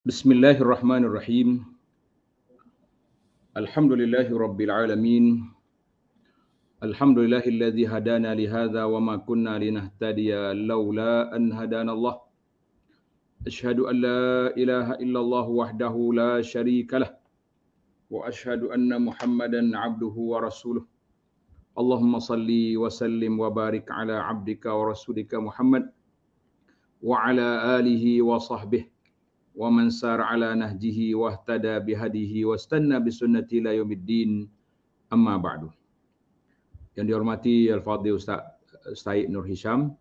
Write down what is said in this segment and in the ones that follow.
Bismillahirrahmanirrahim. Alhamdulillahirabbil alamin. Alhamdulillahilladzi hadana li hadza wama kunna linahtadiya laula an hadanallah. Ashhadu an la ilaha illallah wahdahu la syarikalah wa ashhadu anna Muhammadan 'abduhu wa rasuluh. Allahumma salli wa sallim wa barik ala 'abdika wa rasulika Muhammad wa ala alihi wa sahbihi ومن سار على نهجه واهتدى بهديه واستنى bi الى يوم الدين اما بعد yang dihormati Al-Fadhil Ustaz Said Nur Hisham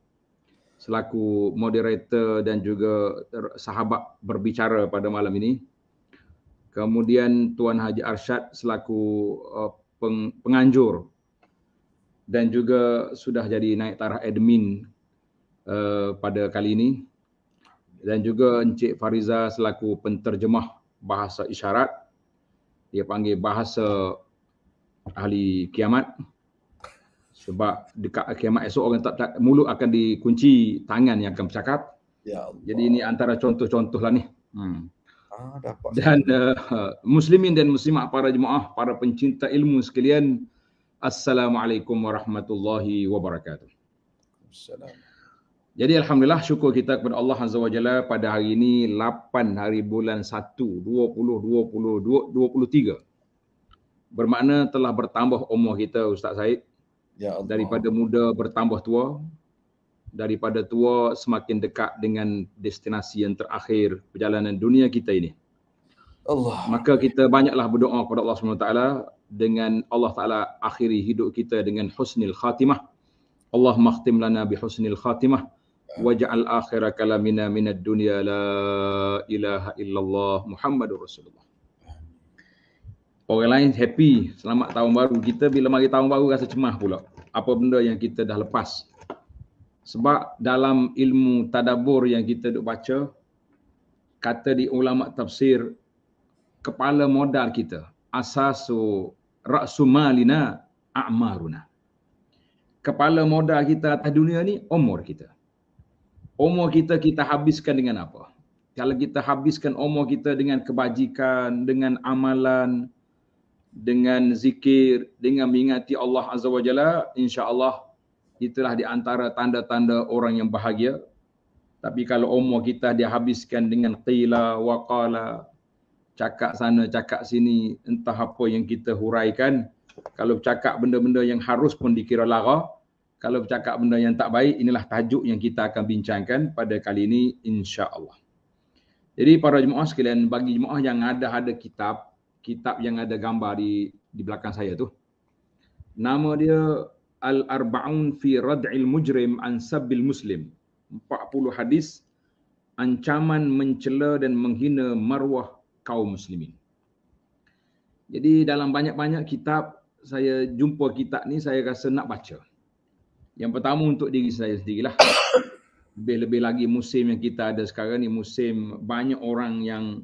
selaku moderator dan juga sahabat berbicara pada malam ini kemudian Tuan Haji Arsyad selaku uh, penganjur dan juga sudah jadi naik taraf admin uh, pada kali ini dan juga Encik Fariza selaku penterjemah bahasa isyarat dia panggil bahasa ahli kiamat sebab dekat kiamat esok orang tak, tak mulut akan dikunci tangan yang akan bercakap ya jadi ini antara contoh-contoh lah ni hmm. ah, dan uh, muslimin dan muslimat para jemaah para pencinta ilmu sekalian Assalamualaikum warahmatullahi wabarakatuh Assalamualaikum jadi alhamdulillah syukur kita kepada Allah Azza wa Jalla pada hari ini 8 hari bulan 1 20 23 Bermakna telah bertambah umur kita Ustaz Said. Ya Daripada muda bertambah tua. Daripada tua semakin dekat dengan destinasi yang terakhir perjalanan dunia kita ini. Allah. Maka kita banyaklah berdoa kepada Allah SWT dengan Allah Taala akhiri hidup kita dengan husnil khatimah. Allah makhtim lana bi husnil khatimah. Ah. waj'al akhira kalamina minad dunia, la ilaha illallah muhammadur rasulullah orang lain happy selamat tahun baru kita bila mari tahun baru rasa cemah pula apa benda yang kita dah lepas sebab dalam ilmu tadabur yang kita duk baca kata di ulama tafsir kepala modal kita asasu ra'su malina a'maruna kepala modal kita atas dunia ni umur kita umur kita kita habiskan dengan apa? Kalau kita habiskan umur kita dengan kebajikan, dengan amalan, dengan zikir, dengan mengingati Allah Azza wa Jalla, insya-Allah itulah di antara tanda-tanda orang yang bahagia. Tapi kalau umur kita dihabiskan dengan qila wa qala, cakap sana, cakap sini, entah apa yang kita huraikan, kalau cakap benda-benda yang harus pun dikira larang, kalau bercakap benda yang tak baik inilah tajuk yang kita akan bincangkan pada kali ini insya-Allah. Jadi para jemaah sekalian bagi jemaah yang ada ada kitab, kitab yang ada gambar di di belakang saya tu. Nama dia Al-Arba'un fi Rad'il Mujrim an Sabil Muslim. 40 hadis ancaman mencela dan menghina marwah kaum muslimin. Jadi dalam banyak-banyak kitab saya jumpa kitab ni saya rasa nak baca. Uh, yang pertama untuk diri saya sendirilah. Lebih-lebih lagi musim yang kita ada sekarang ni musim banyak orang yang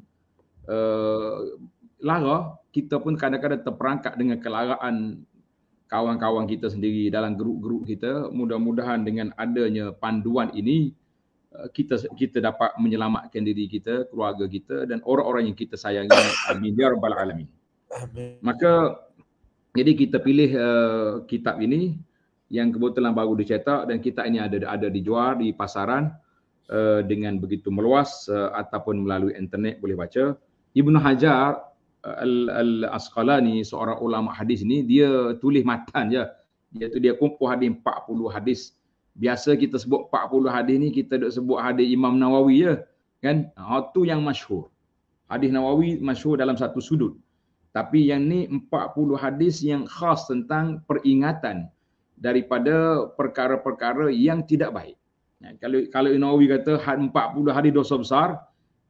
uh, lara, kita pun kadang-kadang terperangkap dengan kelaraan kawan-kawan kita sendiri dalam grup-grup kita. Mudah-mudahan dengan adanya panduan ini eh, kita kita dapat menyelamatkan diri kita, keluarga kita dan orang-orang yang kita sayangi. Amin. Ya Rabbal Alamin. Maka jadi kita pilih uh, kitab ini yang kebetulan baru dicetak dan kita ini ada ada dijual di pasaran uh, dengan begitu meluas uh, ataupun melalui internet boleh baca Ibnu Hajar uh, Al Asqalani seorang ulama hadis ni dia tulis matan je iaitu dia kumpul hadis 40 hadis biasa kita sebut 40 hadis ni kita duk sebut hadis Imam Nawawi je kan ha tu yang masyhur hadis Nawawi masyhur dalam satu sudut tapi yang ni 40 hadis yang khas tentang peringatan daripada perkara-perkara yang tidak baik. Ya, kalau kalau Inawi kata 40 hari dosa besar,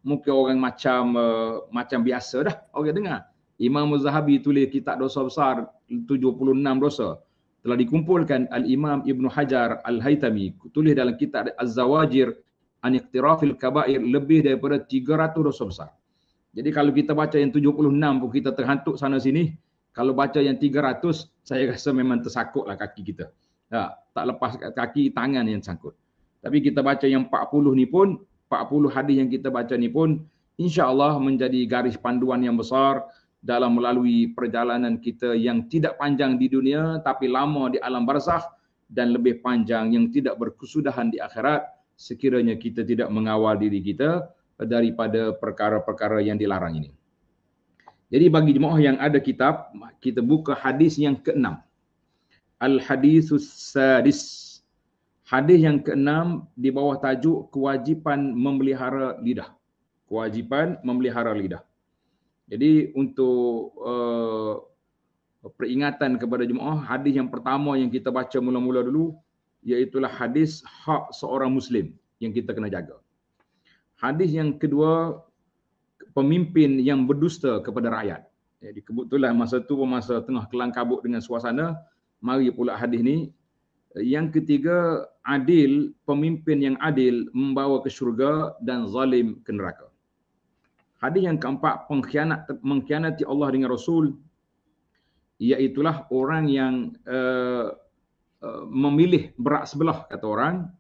mungkin orang macam uh, macam biasa dah orang dengar. Imam Muzahabi tulis kitab dosa besar 76 dosa telah dikumpulkan Al-Imam Ibn Hajar Al-Haytami tulis dalam kitab Az-Zawajir an iqtirafil kabair lebih daripada 300 dosa besar. Jadi kalau kita baca yang 76 pun kita terhantuk sana sini, kalau baca yang 300 saya rasa memang tersakutlah kaki kita tak, ha, tak lepas kaki tangan yang sangkut tapi kita baca yang 40 ni pun 40 hadis yang kita baca ni pun insyaallah menjadi garis panduan yang besar dalam melalui perjalanan kita yang tidak panjang di dunia tapi lama di alam barzakh dan lebih panjang yang tidak berkesudahan di akhirat sekiranya kita tidak mengawal diri kita daripada perkara-perkara yang dilarang ini. Jadi bagi jemaah yang ada kitab, kita buka hadis yang keenam. Al-hadisus sadis. Hadis yang keenam di bawah tajuk kewajipan memelihara lidah. Kewajipan memelihara lidah. Jadi untuk uh, peringatan kepada jemaah, hadis yang pertama yang kita baca mula-mula dulu iaitulah hadis hak seorang muslim yang kita kena jaga. Hadis yang kedua pemimpin yang berdusta kepada rakyat. Jadi kebetulan masa tu pun masa tengah kelang kabut dengan suasana, mari pula hadis ni. Yang ketiga, adil, pemimpin yang adil membawa ke syurga dan zalim ke neraka. Hadis yang keempat, pengkhianat, mengkhianati Allah dengan Rasul, iaitulah orang yang uh, uh, memilih berak sebelah, kata orang,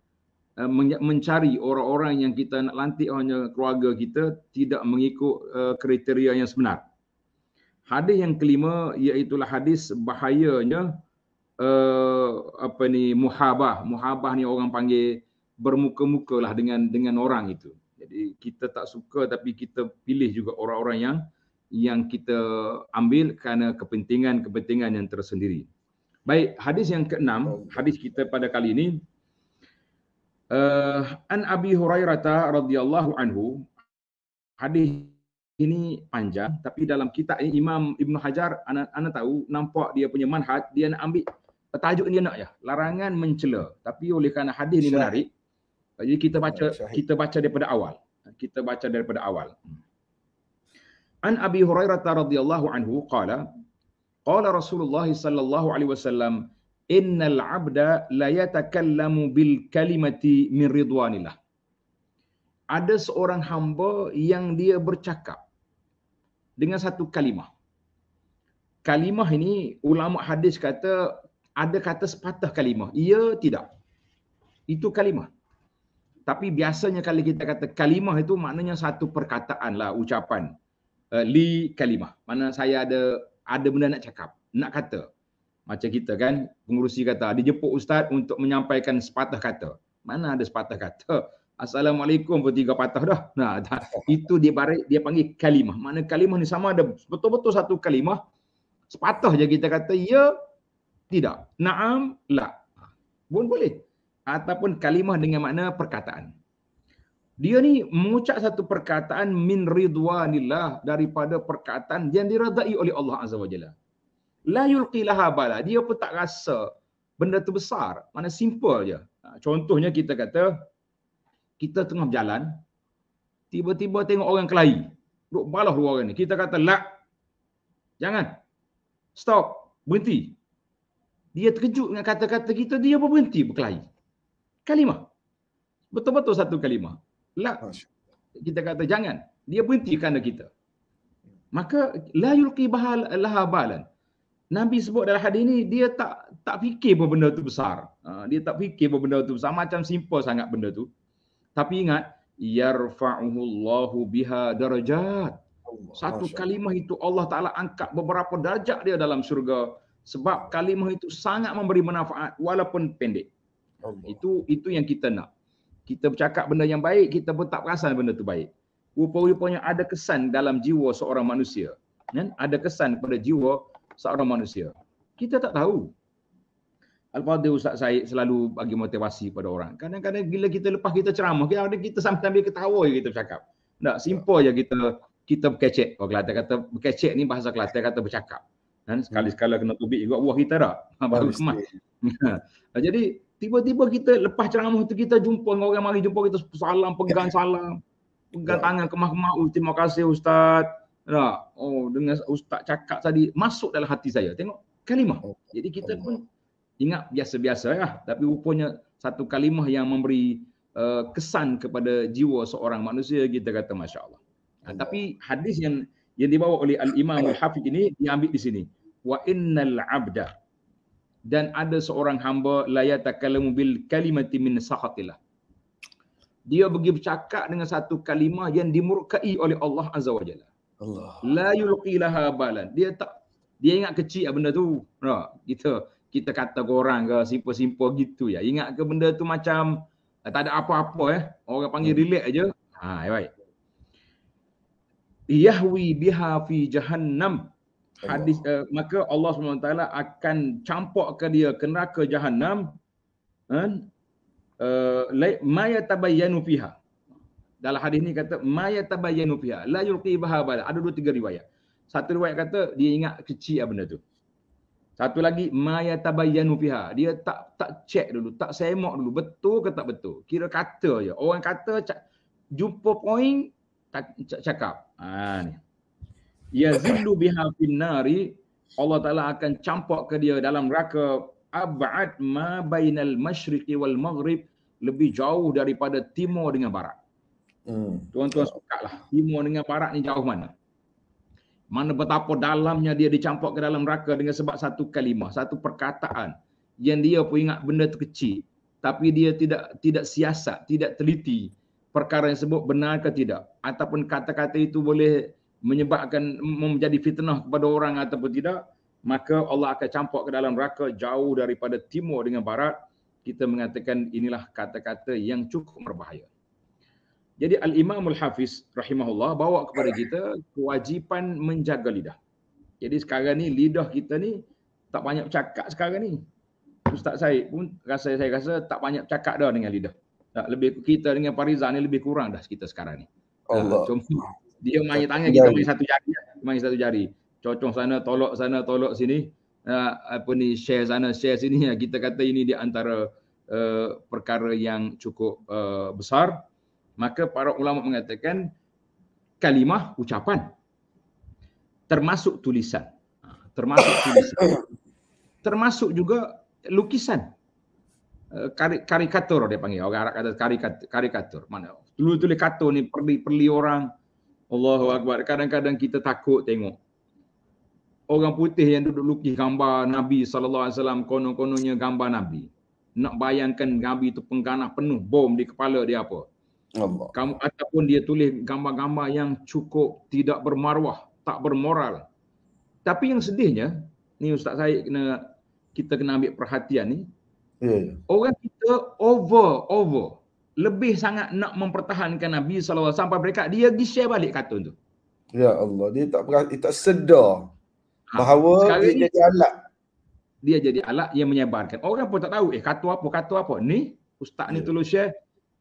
Eh, mencari orang-orang yang kita nak lantik hanya keluarga kita tidak mengikut eh, kriteria yang sebenar. Hadis yang kelima iaitulah hadis bahayanya eh, apa ni muhabah. Muhabah ni orang panggil bermuka-mukalah dengan dengan orang itu. Jadi kita tak suka tapi kita pilih juga orang-orang yang yang kita ambil kerana kepentingan-kepentingan yang tersendiri. Baik, hadis yang keenam, hadis kita pada kali ini uh, an abi hurairah radhiyallahu anhu hadis ini panjang tapi dalam kitab ini imam Ibn hajar anda ana tahu nampak dia punya manhaj dia nak ambil tajuk dia nak ya larangan mencela tapi oleh kerana hadis ini menarik jadi kita baca kita baca daripada awal kita baca daripada awal an abi hurairah radhiyallahu anhu qala qala rasulullah sallallahu alaihi wasallam innal abda la yatakallamu bil kalimati min ridwanillah ada seorang hamba yang dia bercakap dengan satu kalimah kalimah ini ulama hadis kata ada kata sepatah kalimah ia tidak itu kalimah tapi biasanya kalau kita kata kalimah itu maknanya satu perkataan lah ucapan uh, li kalimah mana saya ada ada benda nak cakap nak kata macam kita kan, pengurusi kata, dijemput ustaz untuk menyampaikan sepatah kata. Mana ada sepatah kata? Assalamualaikum pun tiga patah dah. Nah, dah. itu dia barik, dia panggil kalimah. Mana kalimah ni sama ada betul-betul satu kalimah. Sepatah je kita kata ya, tidak. Naam, la. Pun boleh. Ataupun kalimah dengan makna perkataan. Dia ni mengucap satu perkataan min ridwanillah daripada perkataan yang diradai oleh Allah Azza wa Jalla la yulqi laha bala dia pun tak rasa benda tu besar mana simple je ha, contohnya kita kata kita tengah berjalan tiba-tiba tengok orang kelahi duk balah dua orang ni kita kata la, jangan stop berhenti dia terkejut dengan kata-kata kita dia pun berhenti berkelahi kalimah betul-betul satu kalimah La, kita kata jangan dia berhenti kerana kita maka la yulqi bahal lahabalan bala Nabi sebut dalam hadis ni dia tak tak fikir pun benda tu besar. Ha, dia tak fikir pun benda tu besar. Macam simple sangat benda tu. Tapi ingat yarfa'uhu Allahu biha darajat. Satu kalimah itu Allah Ta'ala angkat beberapa darjat dia dalam syurga sebab kalimah itu sangat memberi manfaat walaupun pendek. Itu itu yang kita nak. Kita bercakap benda yang baik, kita pun tak perasan benda tu baik. Rupa-rupanya ada kesan dalam jiwa seorang manusia. Kan? Ada kesan pada jiwa seorang manusia. Kita tak tahu. Al-Fadhil Ustaz Syed selalu bagi motivasi pada orang. Kadang-kadang bila kita lepas kita ceramah, kita ada kita sambil ketawa je kita bercakap. Tak, ya. simple je kita kita berkecek. Kalau Kelantan kata berkecek ni bahasa Kelantan kata bercakap. Dan sekali-sekala hmm. kena tubik juga wah kita tak Baru kemas. Jadi tiba-tiba kita lepas ceramah tu kita jumpa dengan orang mari jumpa kita salam pegang ya. salam. Pegang ya. tangan kemah-kemah. Oh, terima kasih Ustaz. Nah, oh dengan ustaz cakap tadi masuk dalam hati saya. Tengok kalimah. Oh, Jadi kita pun ingat biasa-biasa lah. Tapi rupanya satu kalimah yang memberi uh, kesan kepada jiwa seorang manusia kita kata Masya Allah. Nah, ha, tapi hadis yang yang dibawa oleh Al-Imam Al-Hafiq ini diambil di sini. Wa innal abda dan ada seorang hamba la yatakallamu bil kalimati min sakhatillah. Dia pergi bercakap dengan satu kalimah yang dimurkai oleh Allah Azza wa Jalla. Allah. La yulqi laha balan. Dia tak dia ingat kecil lah benda tu. Ha, kita kita kata ke orang ke simpa-simpa gitu ya. Ingat ke benda tu macam eh, tak ada apa-apa eh. Orang panggil hmm. relax aje. Ha, ya baik. Yahwi biha fi jahannam. Hadis uh, maka Allah SWT akan campak ke dia ke neraka jahannam. Ha? Uh, la fiha dalam hadis ni kata mayatabayyanu fiha la yulqi baha bala. Ada dua tiga riwayat. Satu riwayat kata dia ingat kecil lah benda tu. Satu lagi Maya mayatabayyanu fiha. Dia tak tak check dulu, tak semak dulu betul ke tak betul. Kira kata je. Orang kata jumpa poin tak cakap. Ha ni. Yazillu biha finnari Allah Taala akan campak ke dia dalam raka ab'ad ma bainal masyriqi wal maghrib lebih jauh daripada timur dengan barat. Hmm. Tuan-tuan suka lah. Timur dengan Barat ni jauh mana? Mana betapa dalamnya dia dicampak ke dalam neraka dengan sebab satu kalimah, satu perkataan yang dia pun ingat benda tu kecil. Tapi dia tidak tidak siasat, tidak teliti perkara yang sebut benar ke tidak. Ataupun kata-kata itu boleh menyebabkan menjadi fitnah kepada orang ataupun tidak. Maka Allah akan campak ke dalam neraka jauh daripada timur dengan barat. Kita mengatakan inilah kata-kata yang cukup berbahaya. Jadi Al-Imamul Hafiz rahimahullah bawa kepada kita kewajipan menjaga lidah. Jadi sekarang ni lidah kita ni tak banyak cakap sekarang ni. Ustaz Said pun rasa saya rasa tak banyak cakap dah dengan lidah. Tak lebih kita dengan Farizan ni lebih kurang dah kita sekarang ni. Allah. Uh, ha, cuma dia main tangan kita main satu jari, main satu jari. Cocong sana, tolok sana, tolok sini. Uh, apa ni share sana, share sini. Ha, kita kata ini di antara uh, perkara yang cukup uh, besar maka para ulama mengatakan kalimah ucapan termasuk tulisan ha, termasuk tulisan termasuk juga lukisan eh, Kari, karikatur dia panggil orang Arab kata karikatur, karikatur. mana dulu tulis kartun ni perli perli orang Allahu akbar kadang-kadang kita takut tengok orang putih yang duduk lukis gambar Nabi sallallahu alaihi wasallam konon-kononnya gambar Nabi nak bayangkan Nabi tu pengganah penuh bom di kepala dia apa Allah. Kamu ataupun dia tulis gambar-gambar yang cukup tidak bermaruah, tak bermoral. Tapi yang sedihnya, ni Ustaz saya kena kita kena ambil perhatian ni. Yeah. Ya. Orang kita over over lebih sangat nak mempertahankan Nabi saw. sampai mereka dia di share balik kartun tu. Ya Allah, dia tak pernah dia tak sedar ha, bahawa dia ini, jadi alat. Dia jadi alat yang menyebarkan. Orang pun tak tahu eh kartu apa, kartu apa. Ni ustaz yeah. ni ya. tolong share,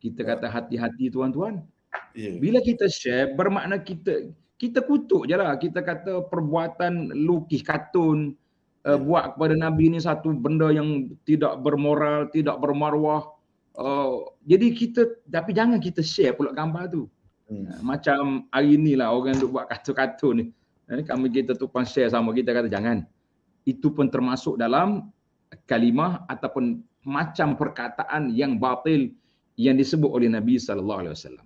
kita ya. kata hati-hati tuan-tuan. Ya. Bila kita share, bermakna kita kita kutuk je lah. Kita kata perbuatan lukis katun uh, buat kepada Nabi ni satu benda yang tidak bermoral, tidak bermarwah. Uh, eh, jadi kita, tapi jangan kita share pula gambar tu. Hmm. Eh, macam hari ni lah orang duk buat katun-katun ni. Eh, kami kita tu pun share sama kita kata jangan. Itu pun termasuk dalam kalimah ataupun macam perkataan yang batil yang disebut oleh Nabi sallallahu alaihi wasallam.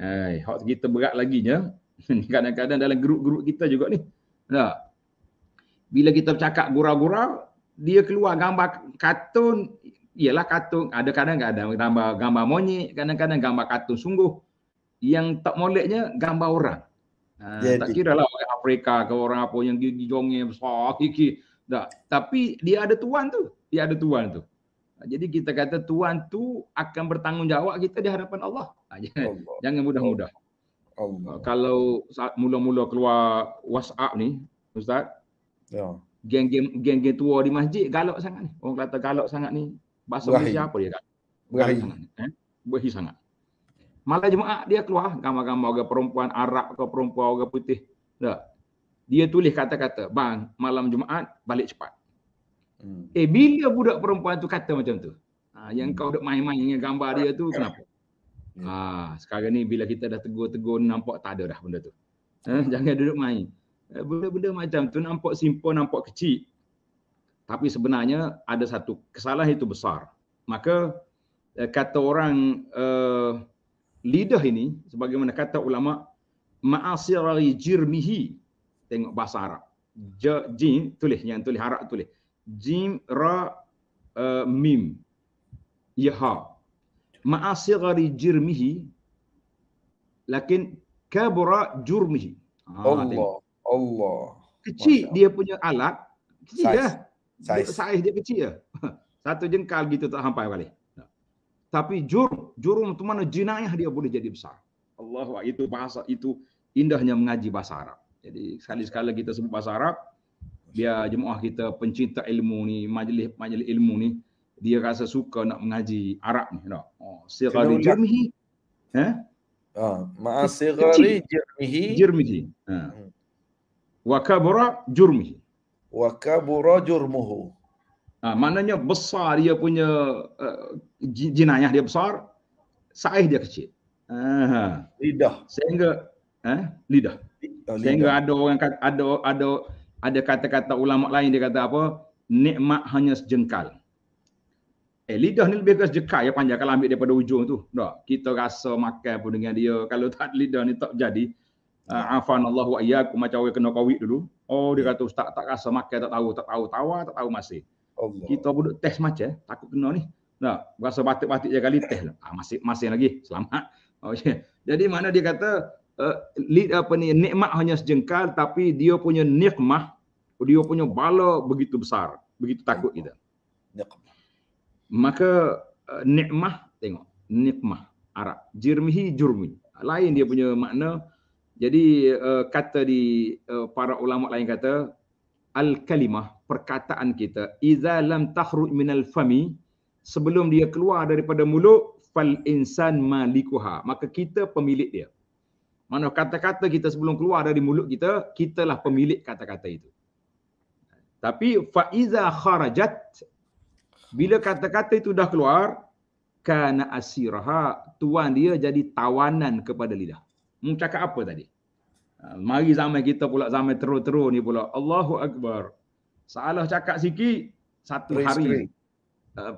Hai, hak kita berat lagi je. Kadang-kadang dalam grup-grup kita juga ni. Tak. Bila kita bercakap gurau-gurau, dia keluar gambar kartun, ialah kartun. Ada kadang-kadang gambar gambar monyet, kadang-kadang gambar kartun sungguh. Yang tak moleknya gambar orang. Ha, tak kira lah orang Afrika ke orang apa yang gigi jongeng besar, kiki. Tak. Tapi dia ada tuan tu. Dia ada tuan tu. Jadi kita kata tuan tu akan bertanggungjawab kita di hadapan Allah. Ha, Allah. Jangan mudah-mudah. Ha, kalau mula-mula keluar WhatsApp ni, Ustaz. Ya. Geng-geng, tua di masjid galak sangat ni. Orang kata galak sangat ni. Bahasa Malaysia apa dia kata? Berahi. Sangat, eh? sangat. Malah jemaah dia keluar gambar-gambar orang perempuan Arab atau perempuan orang putih. Tak? Dia tulis kata-kata, bang malam Jumaat balik cepat. Hmm. Eh bila budak perempuan tu kata macam tu? Ha, yang hmm. kau duk main-main dengan gambar dia tu kenapa? Ha, sekarang ni bila kita dah tegur-tegur nampak tak ada dah benda tu. Ha, jangan duduk main. Eh, benda-benda macam tu nampak simple, nampak kecil. Tapi sebenarnya ada satu kesalahan itu besar. Maka eh, kata orang uh, leader ini sebagaimana kata ulama ma'asirari jirmihi tengok bahasa Arab. Jin tulis yang tulis Arab tulis jim ra uh, mim yaha ma'asighari jirmihi lakin kabura jurmihi ha, Allah tengok. Allah kecil Masya dia punya alat kecil size. dah size. size dia kecil dah satu jengkal gitu tak sampai balik ya. tapi jurum, jurum tu mana jenayah dia boleh jadi besar. Allah itu bahasa itu indahnya mengaji bahasa Arab. Jadi sekali-sekala kita sebut bahasa Arab, biar jemaah kita pencinta ilmu ni majlis majlis ilmu ni dia rasa suka nak mengaji Arab ni nak oh sirari jamhi ha eh? ha ma sirari jamhi jamhi ha hmm. wa kabara jurmihi wa kabara jurmuhu ha maknanya besar dia punya eh, jinayah dia besar saiz dia kecil ha lidah sehingga eh lidah, lidah. sehingga ada orang ada ada ada kata-kata ulama lain dia kata apa nikmat hanya sejengkal eh lidah ni lebih ke sejengkal ya panjang kalau ambil daripada ujung tu dah kita rasa makan pun dengan dia kalau tak lidah ni tak jadi uh, ah, ya. afan Allah wa iyyakum macam orang kena covid dulu oh dia ya. kata ustaz tak rasa makan tak tahu tak tahu tawa tak tahu masih Allah. kita pun test macam eh? takut kena ni dah rasa batuk-batuk je kali test lah. ah, masih masih lagi selamat oh, yeah. jadi mana dia kata uh, apa ni nikmat hanya sejengkal tapi dia punya nikmah dia punya bala begitu besar begitu takut kita maka uh, nikmah tengok nikmah arab jirmihi jurmi lain dia punya makna jadi uh, kata di uh, para ulama lain kata al kalimah perkataan kita iza lam tahruj minal fami sebelum dia keluar daripada mulut fal insan malikuha maka kita pemilik dia mana kata-kata kita sebelum keluar dari mulut kita, kitalah pemilik kata-kata itu. Tapi faiza kharajat bila kata-kata itu dah keluar, kana asiraha tuan dia jadi tawanan kepada lidah. Mung cakap apa tadi? Ha, mari zaman kita pula zaman teru-teru ni pula. Allahu akbar. Salah cakap sikit satu Perin hari.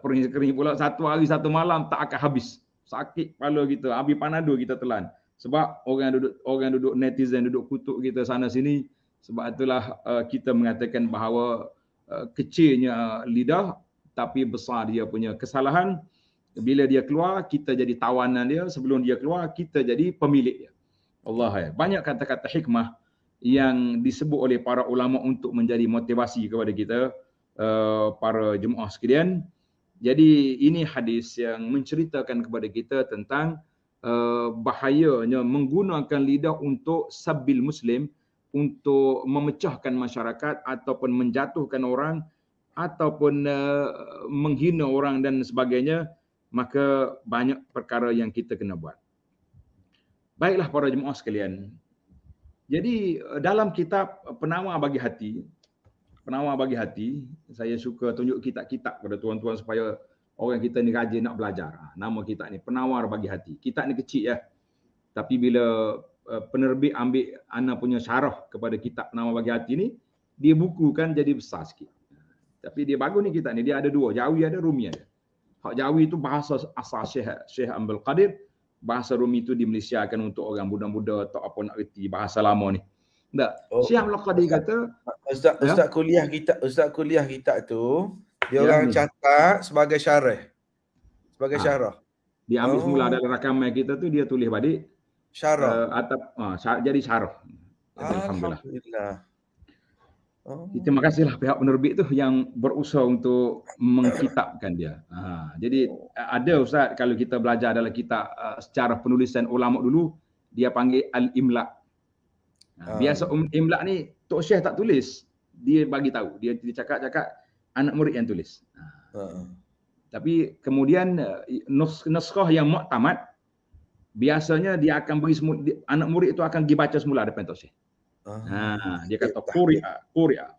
Perih kering ha, pula satu hari satu malam tak akan habis. Sakit kepala kita, habis panado kita telan sebab orang duduk orang duduk netizen duduk kutuk kita sana sini sebab itulah uh, kita mengatakan bahawa uh, kecilnya lidah tapi besar dia punya kesalahan bila dia keluar kita jadi tawanan dia sebelum dia keluar kita jadi pemilik dia Allah ya. banyak kata-kata hikmah yang disebut oleh para ulama untuk menjadi motivasi kepada kita uh, para jemaah sekalian jadi ini hadis yang menceritakan kepada kita tentang Eh, bahayanya menggunakan lidah untuk sabil muslim untuk memecahkan masyarakat ataupun menjatuhkan orang ataupun eh, menghina orang dan sebagainya maka banyak perkara yang kita kena buat. Baiklah para jemaah sekalian. Jadi eh, dalam kitab penawar bagi hati, penawar bagi hati, saya suka tunjuk kitab-kitab kepada tuan-tuan supaya orang kita ni rajin nak belajar. Ha, nama kita ni penawar bagi hati. Kita ni kecil ya. Tapi bila uh, penerbit ambil anak punya syarah kepada kitab nama bagi hati ni, dia bukukan jadi besar sikit. Tapi dia bagus ni kita ni. Dia ada dua. Jawi ada, Rumi ada. Hak Jawi tu bahasa asal Syekh, Syekh Ambil Qadir. Bahasa Rumi tu di Malaysia kan untuk orang muda-muda atau apa nak reti bahasa lama ni. Tak. Oh. Syekh Ambil Qadir kata. Ustaz, ya? Ustaz kuliah kita, Ustaz kuliah kita tu. Dia yang orang ni. catat sebagai syarah. Sebagai ha. Ah. syarah. Dia ambil oh. semula dari rakaman kita tu dia tulis balik syarah. Uh, eh, atap uh, ah, sy- jadi syarah. Alhamdulillah. Alhamdulillah. Oh. Terima kasihlah pihak penerbit tu yang berusaha untuk mengkitabkan dia. Ha. jadi eh, ada ustaz kalau kita belajar dalam kitab uh, secara penulisan ulama dulu dia panggil al-imla. Ha. biasa um, imla ni Tok Syekh tak tulis. Dia bagi tahu. dia cakap-cakap anak murid yang tulis. uh Tapi kemudian eh, naskah yang muktamad biasanya dia akan bagi anak murid itu akan dibaca semula depan tu. Ah. Ha, dia kata Korea, Korea.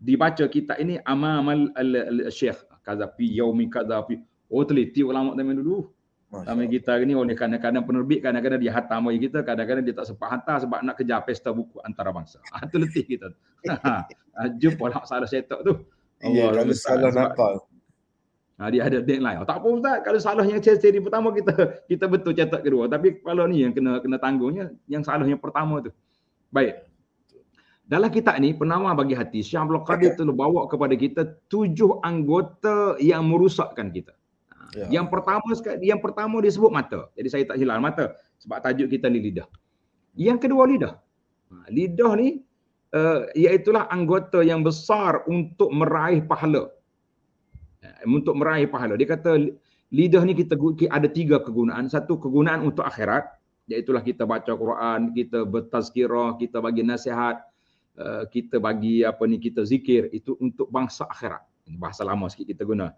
Dibaca kitab ini amamal al-syekh kaza fi yaumi kaza fi oh teliti ulama zaman dulu. Sama kita ni oleh kadang-kadang penerbit, kadang-kadang dia hantar mai kita, kadang-kadang dia tak sempat hantar sebab nak kejar pesta buku antarabangsa. Atletik ah, kita. Ha, jumpa lah salah setok tu. Ya, yeah, kalau salah nampak. Ha, dia ada deadline. Oh, tak apa Ustaz, kalau salah yang cetak seri pertama kita kita betul cetak kedua. Tapi kalau ni yang kena kena tanggungnya yang salah yang pertama tu. Baik. Dalam kitab ni penawar bagi hati Syah Abdul Qadir okay. tu bawa kepada kita tujuh anggota yang merusakkan kita. Ha, yeah. Yang pertama yang pertama disebut mata. Jadi saya tak hilang mata sebab tajuk kita ni lidah. Yang kedua lidah. Ha, lidah ni Eh, iaitulah anggota yang besar untuk meraih pahala. Ya, untuk meraih pahala. Dia kata lidah ni kita ada tiga kegunaan. Satu kegunaan untuk akhirat. Iaitulah kita baca Quran, kita bertazkirah, kita bagi nasihat, eh, kita bagi apa ni kita zikir. Itu untuk bangsa akhirat. Bahasa lama sikit kita guna.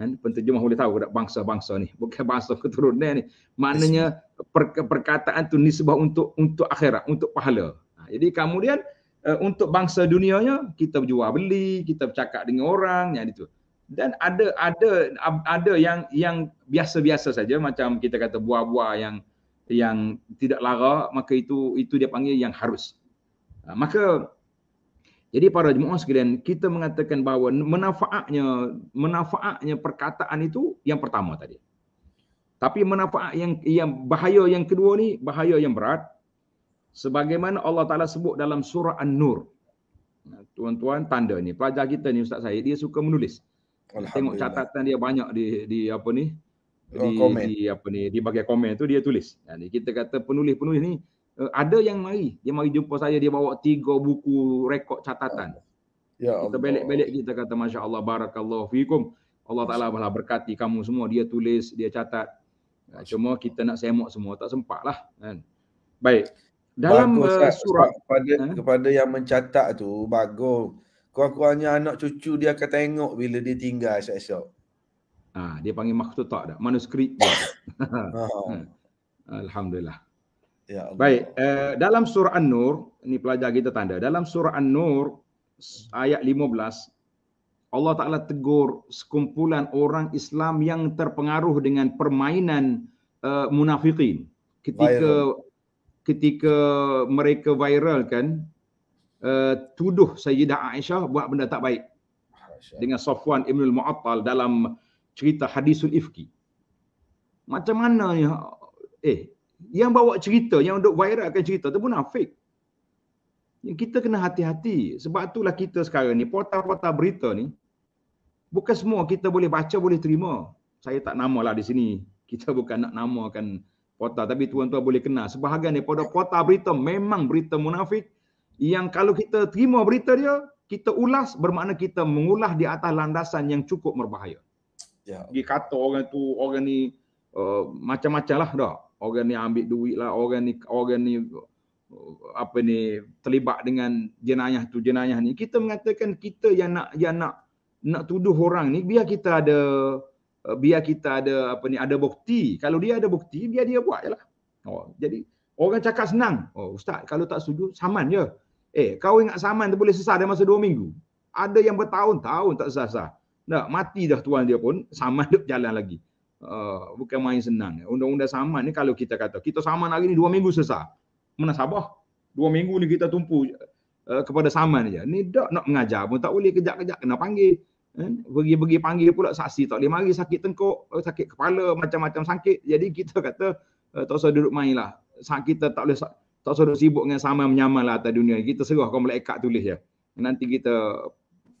Kan? Penterjemah boleh tahu tak bangsa-bangsa ni. Bukan bangsa keturunan ni. Maknanya perkataan tu nisbah untuk untuk akhirat, untuk pahala. Ha, jadi kemudian uh, untuk bangsa dunianya kita berjual beli kita bercakap dengan orang yang itu dan ada ada ada yang yang biasa-biasa saja macam kita kata buah-buah yang yang tidak lara maka itu itu dia panggil yang harus uh, maka jadi para jemaah sekalian kita mengatakan bahawa manfaatnya manfaatnya perkataan itu yang pertama tadi tapi manfaat yang yang bahaya yang kedua ni bahaya yang berat sebagaimana Allah Taala sebut dalam surah An-Nur. Tuan-tuan tanda ni pelajar kita ni Ustaz Said dia suka menulis. Tengok catatan dia banyak di di apa ni? Oh, di, komen. di apa ni di bagi komen tu dia tulis. Jadi kita kata penulis-penulis ni eh, ada yang mari dia mari jumpa saya dia bawa tiga buku rekod catatan. Ya Kita belik-belik kita kata masya-Allah barakallahu fikum. Allah Taala malah berkati kamu semua dia tulis dia catat. Cuma kita nak semok semua tak sempat lah. Kan? Baik dalam bagus, uh, surat kepada ha? kepada yang mencatat tu bagus kurang-kurangnya anak cucu dia akan tengok bila dia tinggal esok-esok ha, dia panggil maktub tak dah. manuskrip dia. Ha. Ha. alhamdulillah ya baik uh, dalam surah an-nur ni pelajar kita tanda dalam surah an-nur ayat 15 Allah Ta'ala tegur sekumpulan orang Islam yang terpengaruh dengan permainan uh, munafiqin ketika ketika mereka viral kan uh, tuduh Sayyidah Aisyah buat benda tak baik dengan Safwan Ibn Mu'attal dalam cerita Hadisul Ifki. Macam mana ya? Eh, yang bawa cerita, yang duk viralkan cerita tu pun afik. Ya, kita kena hati-hati. Sebab itulah kita sekarang ni, portal-portal berita ni, bukan semua kita boleh baca, boleh terima. Saya tak namalah di sini. Kita bukan nak namakan kota tapi tuan-tuan boleh kenal sebahagian daripada kota berita memang berita munafik yang kalau kita terima berita dia kita ulas bermakna kita mengulas di atas landasan yang cukup berbahaya ya yeah. kata orang tu orang ni uh, macam-macam lah dah orang ni ambil duit lah orang ni orang ni uh, apa ni terlibat dengan jenayah tu jenayah ni kita mengatakan kita yang nak yang nak nak tuduh orang ni biar kita ada Eh, biar kita ada apa ni ada bukti kalau dia ada bukti biar dia buat jelah oh jadi orang cakap senang oh ustaz kalau tak setuju saman je eh kau ingat saman tu boleh sesah dalam masa dua minggu ada yang bertahun-tahun tak sesah nak mati dah tuan dia pun saman dia jalan lagi uh, bukan main senang undang-undang saman ni kalau kita kata kita saman hari ni dua minggu sesah mana sabah dua minggu ni kita tumpu uh, kepada saman je ni dak nak mengajar pun tak boleh kejak kejak. kena panggil Pergi-pergi kan? eh, panggil pula saksi tak boleh mari sakit tengkuk, eh, sakit kepala, macam-macam sakit. Jadi kita kata uh, tak usah duduk main lah. Kita tak boleh tak usah duduk sibuk dengan sama menyamal lah atas dunia. Kita serah kau mulai malaikat tulis ya. Nanti kita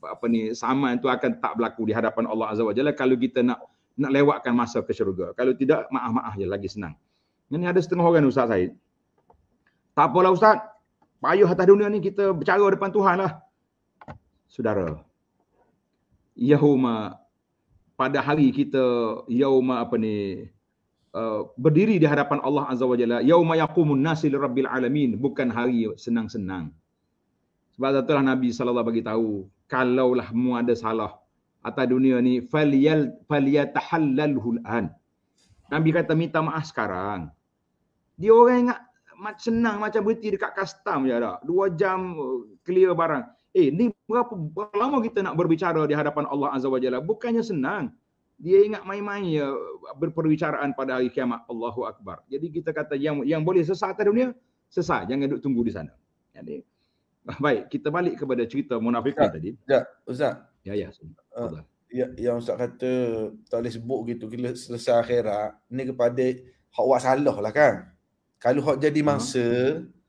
apa ni sama itu akan tak berlaku di hadapan Allah Azza wa Jalla kalau kita nak nak lewatkan masa ke syurga. Kalau tidak maaf-maaf je lagi senang. Ini ada setengah orang Ustaz saya. Tak apalah Ustaz. Payuh atas dunia ni kita bercara depan Tuhan lah. Saudara, Yahuma pada hari kita Yahuma apa ni uh, berdiri di hadapan Allah Azza Wajalla Yahuma Yakumun yaqumun nasi rabbil alamin bukan hari senang-senang sebab itulah Nabi sallallahu bagi tahu kalaulah mu ada salah atau dunia ni falyal falyatahallalhu an Nabi kata minta maaf sekarang dia orang ingat senang macam berhenti dekat custom je tak dua jam uh, clear barang Eh, ni berapa, berapa lama kita nak berbicara di hadapan Allah Azza wa Jalla? Bukannya senang. Dia ingat main-main ya berperbicaraan pada hari kiamat. Allahu Akbar. Jadi kita kata yang yang boleh sesat di dunia, sesat. Jangan duduk tunggu di sana. Jadi, baik. Kita balik kepada cerita munafik ya, tadi. Ya, Ustaz. Ya, ya. Uh, ya, yang Ustaz kata, tak boleh sebut gitu. Kita selesai akhirat. Ini kepada hak wak salah lah kan. Kalau hak jadi mangsa, uh-huh.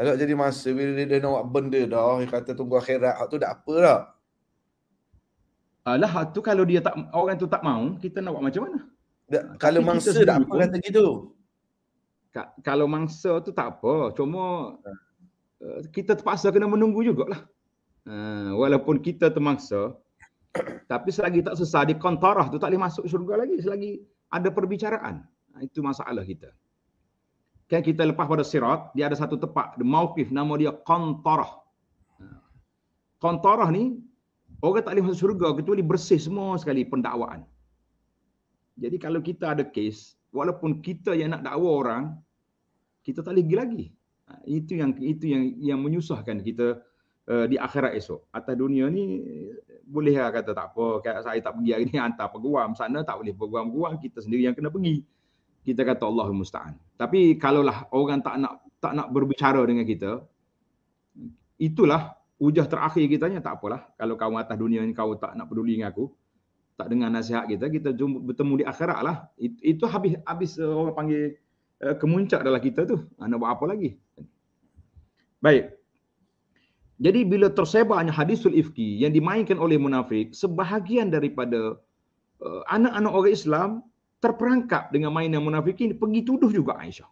Kalau jadi masa bila dia nak buat benda dah, dia kata tunggu akhirat, hak tu tak apa dah. Alah, hak tu kalau dia tak orang tu tak mau, kita nak buat macam mana? Da, kalau mangsa tak apa kata gitu. Ka, kalau mangsa tu tak apa, cuma uh, kita terpaksa kena menunggu jugalah. Uh, walaupun kita termangsa, tapi selagi tak sesah di kontarah tu tak boleh masuk syurga lagi selagi ada perbicaraan. Itu masalah kita kan kita lepas pada sirat, dia ada satu tempat, the mawqif, nama dia kontarah. Kontarah ni, orang tak boleh masuk syurga, kita boleh bersih semua sekali pendakwaan. Jadi kalau kita ada kes, walaupun kita yang nak dakwa orang, kita tak lagi lagi. Ha, itu yang itu yang yang menyusahkan kita uh, di akhirat esok. Atas dunia ni, boleh lah kata tak apa, saya tak pergi hari ni hantar peguam. Sana tak boleh peguam-peguam, kita sendiri yang kena pergi kita kata Allah musta'an. Tapi kalaulah orang tak nak tak nak berbicara dengan kita, itulah ujah terakhir kita nya tak apalah. Kalau kau atas dunia ni kau tak nak peduli dengan aku, tak dengar nasihat kita, kita jumpa, bertemu di akhirat lah. It, itu habis habis eh, orang panggil eh, kemuncak dalam kita tu. Ah, nak buat apa lagi? Baik. Jadi bila tersebarnya hadisul ifki yang dimainkan oleh munafik, sebahagian daripada uh, anak-anak orang Islam terperangkap dengan mainan munafikin pergi tuduh juga Aisyah.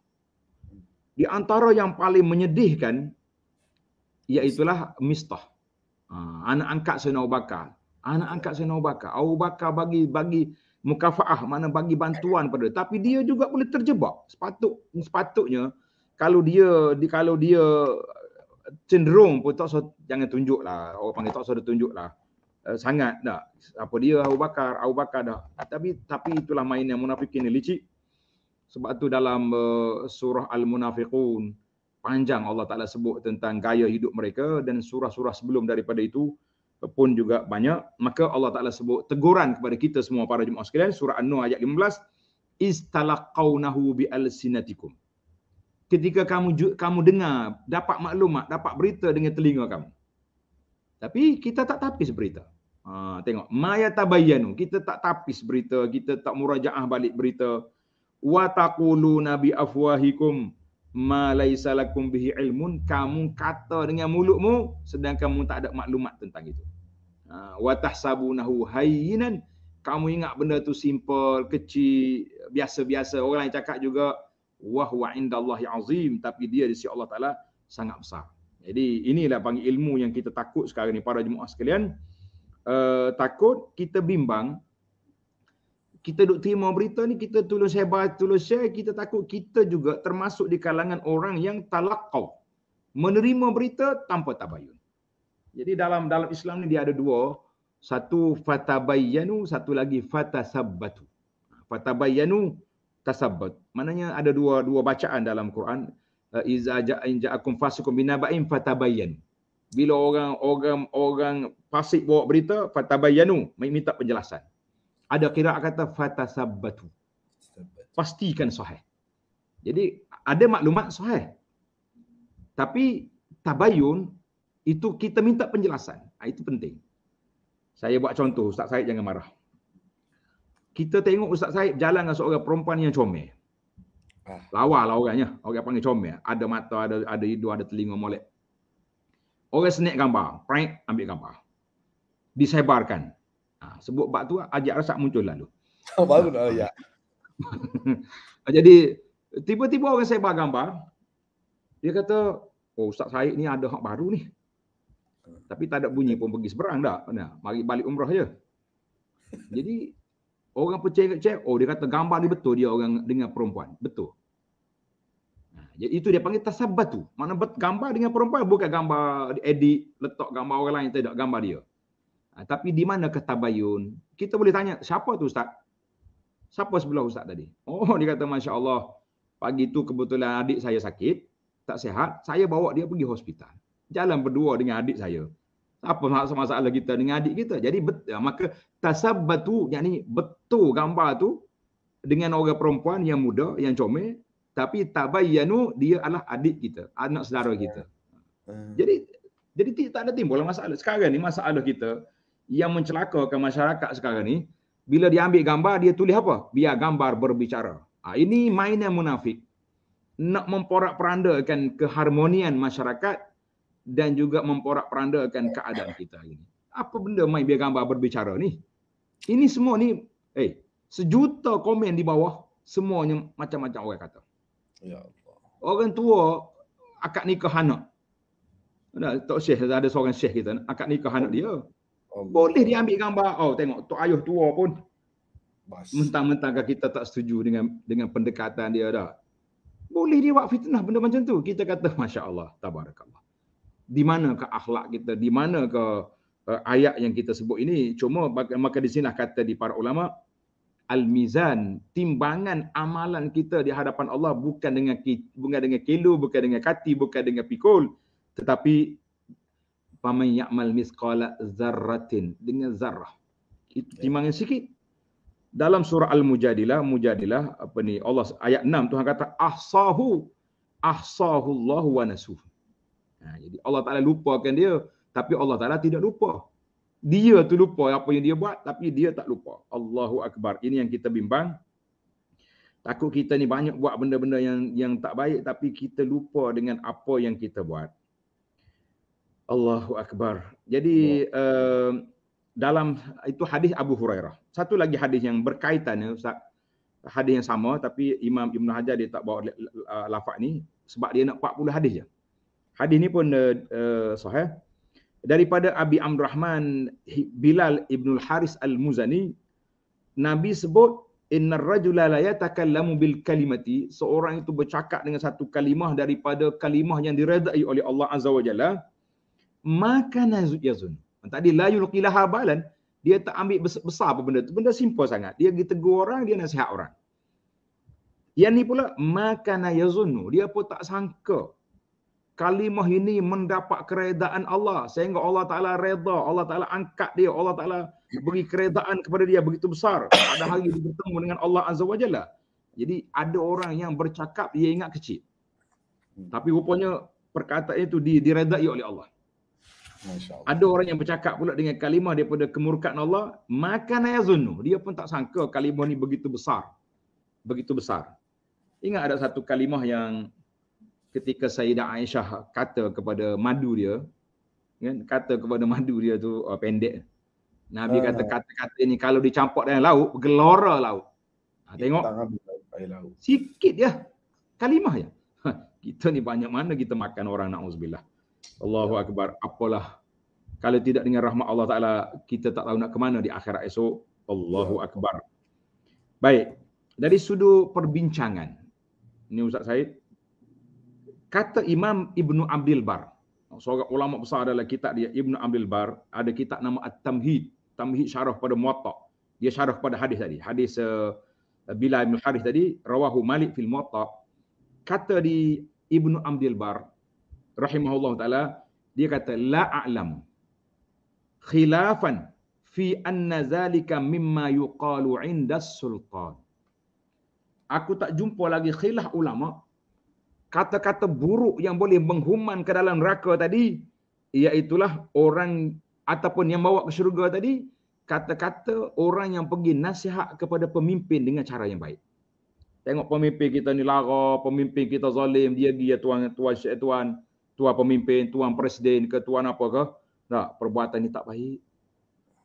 Di antara yang paling menyedihkan iaitulah Mistah. Ha, anak angkat Sayyidina Abu Bakar. Anak angkat Sayyidina Abu Bakar. Abu Bakar bagi bagi mukafaah mana bagi bantuan pada dia. tapi dia juga boleh terjebak. Sepatut sepatutnya kalau dia di kalau dia cenderung pun tak so, jangan tunjuklah. Orang panggil tak so dia tunjuklah. Eh, sangat dah. Apa dia Abu Bakar, Abu Bakar dah. Tapi tapi itulah main yang munafikin ni licik. Sebab tu dalam uh, surah Al-Munafiqun panjang Allah Taala sebut tentang gaya hidup mereka dan surah-surah sebelum daripada itu pun juga banyak. Maka Allah Taala sebut teguran kepada kita semua para jemaah sekalian surah An-Nur ayat 15 istalaqaunahu bi alsinatikum. Ketika kamu kamu dengar, dapat maklumat, dapat berita dengan telinga kamu. Tapi kita tak tapis berita. Ha, tengok. Maya tabayyanu. Kita tak tapis berita. Kita tak murajaah balik berita. Wa taqulu nabi afwahikum ma laisa lakum bihi ilmun kamu kata dengan mulutmu sedangkan kamu tak ada maklumat tentang itu ha wa tahsabunahu hayyinan kamu ingat benda tu simple kecil biasa-biasa orang lain cakap juga wa huwa indallahi azim tapi dia di sisi Allah Taala sangat besar jadi inilah panggil ilmu yang kita takut sekarang ni para jemaah sekalian uh, takut, kita bimbang. Kita duk terima berita ni, kita tulis sebar, tulis share, kita takut kita juga termasuk di kalangan orang yang talakau. Menerima berita tanpa tabayun. Jadi dalam dalam Islam ni dia ada dua. Satu fatabayyanu, satu lagi fatasabbatu. Fatabayyanu tasabbat. Maknanya ada dua dua bacaan dalam Quran. Eh, iza ja'a in ja'akum fasikum binaba'in fatabayyanu bila orang orang orang fasik bawa berita fatabayanu minta penjelasan ada kira kata fatasabatu pastikan sahih jadi ada maklumat sahih tapi tabayun itu kita minta penjelasan ha, itu penting saya buat contoh ustaz Said jangan marah kita tengok ustaz Said berjalan dengan seorang perempuan yang comel ah. lawa lah orangnya orang panggil comel ada mata ada ada hidung ada telinga molek Orang snap gambar, prank ambil gambar. Disebarkan. Ha, sebut bab tu ajak rasa muncul lalu. Oh Baru nak ajak. Jadi tiba-tiba orang sebar gambar dia kata, oh Ustaz Syed ni ada hak baru ni. Tapi tak ada bunyi pun pergi seberang dah. Nah, mari balik umrah je. Jadi orang percaya cek, oh dia kata gambar ni betul dia orang dengan perempuan. Betul. Jadi itu dia panggil tu Mana gambar dengan perempuan bukan gambar edit, letak gambar orang lain tidak gambar dia. Ha, tapi di mana ketabayun? Kita boleh tanya siapa tu ustaz? Siapa sebelah ustaz tadi? Oh dia kata masya-Allah pagi tu kebetulan adik saya sakit, tak sihat, saya bawa dia pergi hospital. Jalan berdua dengan adik saya. Apa masalah masalah kita dengan adik kita? Jadi bet, ya, maka tasabbatu yakni betul gambar tu dengan orang perempuan yang muda, yang comel, tapi tabayyanu dia adalah adik kita, anak saudara kita. Ah. Jadi jadi tidak ada timbul lah masalah. Sekarang ni masalah kita yang mencelakakan masyarakat sekarang ni bila dia ambil gambar dia tulis apa? Biar gambar berbicara. Ha, ini mainan munafik. Nak memporak-perandakan keharmonian masyarakat dan juga memporak-perandakan keadaan kita ini. Apa benda main biar gambar berbicara ni? Ini semua ni eh hey, sejuta komen di bawah semuanya macam-macam orang kata. Ya Allah. Orang tua akad nikah anak. Nak tok syekh ada seorang syekh kita akad nikah anak dia. Boleh diambil gambar. Oh tengok tok ayah tua pun. Mentang-mentang kan kita tak setuju dengan dengan pendekatan dia dah. Boleh dia buat fitnah benda macam tu. Kita kata masya-Allah tabarakallah. Di mana ke akhlak kita? Di mana ke uh, eh, ayat yang kita sebut ini? Cuma maka di sinilah kata di para ulama' al-mizan timbangan amalan kita di hadapan Allah bukan dengan bukan dengan kilo bukan dengan kati bukan dengan pikul tetapi paman ya'mal misqala zarratin dengan zarah itu ya. timbangan sikit dalam surah al-mujadilah mujadilah apa ni Allah ayat 6 Tuhan kata ahsahu ahsahullahu wa nasuh nah, ha, jadi Allah Taala lupakan dia tapi Allah Taala tidak lupa dia tu lupa apa yang dia buat tapi dia tak lupa. Allahu akbar. Ini yang kita bimbang. Takut kita ni banyak buat benda-benda yang yang tak baik tapi kita lupa dengan apa yang kita buat. Allahu akbar. Jadi ya. uh, dalam itu hadis Abu Hurairah. Satu lagi hadis yang berkaitan ya ustaz. Hadis yang sama tapi Imam Ibn Hajar dia tak bawa lafaz ni sebab dia nak 40 hadis je. Hadis ni pun uh, uh, sahih daripada Abi Amr Rahman Bilal ibn Haris al-Muzani Nabi sebut inna rajula la bil kalimati seorang itu bercakap dengan satu kalimah daripada kalimah yang diredai oleh Allah azza wa jalla maka nazut yazun tadi la yulqi habalan, dia tak ambil besar apa benda itu benda simple sangat dia pergi tegur orang dia nasihat orang yang ni pula maka yazunu dia pun tak sangka kalimah ini mendapat keredaan Allah sehingga Allah Taala reda, Allah Taala angkat dia Allah Taala beri keredaan kepada dia begitu besar Ada hari dia bertemu dengan Allah Azza wa Jalla jadi ada orang yang bercakap dia ingat kecil tapi rupanya perkataan itu diredai oleh Allah Ada orang yang bercakap pula dengan kalimah daripada kemurkaan Allah, maka nayazunnu, dia pun tak sangka kalimah ni begitu besar. Begitu besar. Ingat ada satu kalimah yang ketika Sayyidah Aisyah kata kepada madu dia kan kata kepada madu dia tu uh, pendek Nabi ah. kata kata-kata ni kalau dicampak dalam laut gelora laut ha, tengok laut. sikit dia kalimah ya kita ni banyak mana kita makan orang naudzubillah Allahu ya. akbar apalah kalau tidak dengan rahmat Allah taala kita tak tahu nak ke mana di akhirat esok Allahu ya. akbar baik dari sudut perbincangan ni Ustaz Said kata Imam Ibn Abdul Bar. Oh, seorang ulama besar adalah kitab dia Ibn Abdul Bar, ada kitab nama At-Tamhid, Tamhid syarah pada Muwatta. Dia syarah pada hadis tadi. Hadis uh, Bilal bin Harith tadi rawahu Malik fil Muwatta. Kata di Ibn Abdul Bar rahimahullah taala dia kata la a'lam khilafan fi anna zalika mimma yuqalu 'inda sultan. Aku tak jumpa lagi khilaf ulama' kata-kata buruk yang boleh menghuman ke dalam neraka tadi ialah orang ataupun yang bawa ke syurga tadi kata-kata orang yang pergi nasihat kepada pemimpin dengan cara yang baik. Tengok pemimpin kita ni lara, pemimpin kita zalim, dia dia tuan tuan tuan tuan pemimpin, tuan presiden ketuaan apa ke. Tak, perbuatan ni tak baik.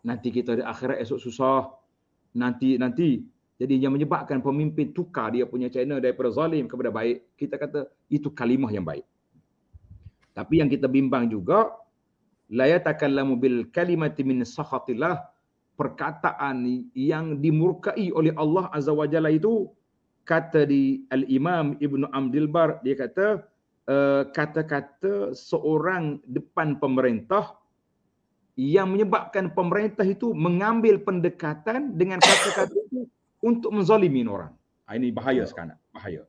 Nanti kita di akhirat esok susah. Nanti nanti jadi yang menyebabkan pemimpin tukar dia punya channel daripada zalim kepada baik, kita kata itu kalimah yang baik. Tapi yang kita bimbang juga la yatakallamu bil kalimati min sakhatillah perkataan yang dimurkai oleh Allah Azza wa Jalla itu kata di al-Imam Ibnu Abdul Bar dia kata eh, kata-kata seorang depan pemerintah yang menyebabkan pemerintah itu mengambil pendekatan dengan kata-kata itu untuk menzalimi orang. Ah, ini bahaya ya. sekarang. Bahaya.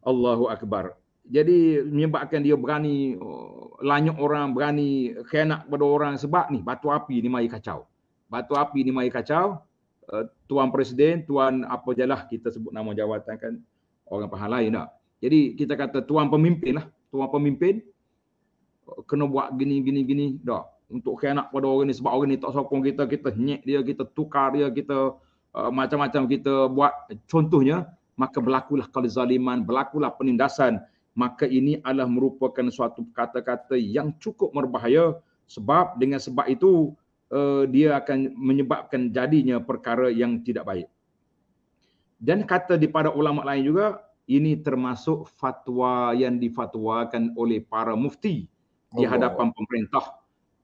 Allahu Akbar. Jadi menyebabkan dia berani uh, lanyuk orang, berani khianat kepada orang sebab ni batu api ni mai kacau. Batu api ni mai kacau. Uh, tuan Presiden, Tuan apa jelah kita sebut nama jawatan kan orang pahala lain tak? Jadi kita kata Tuan Pemimpin lah. Tuan Pemimpin uh, kena buat gini, gini, gini. Tak? Untuk khianat pada orang ni sebab orang ni tak sokong kita, kita nyek dia, kita tukar dia, kita uh, macam-macam kita buat contohnya maka berlakulah kezaliman berlakulah penindasan maka ini adalah merupakan suatu kata-kata yang cukup berbahaya sebab dengan sebab itu uh, dia akan menyebabkan jadinya perkara yang tidak baik dan kata daripada ulama lain juga ini termasuk fatwa yang difatwakan oleh para mufti di hadapan pemerintah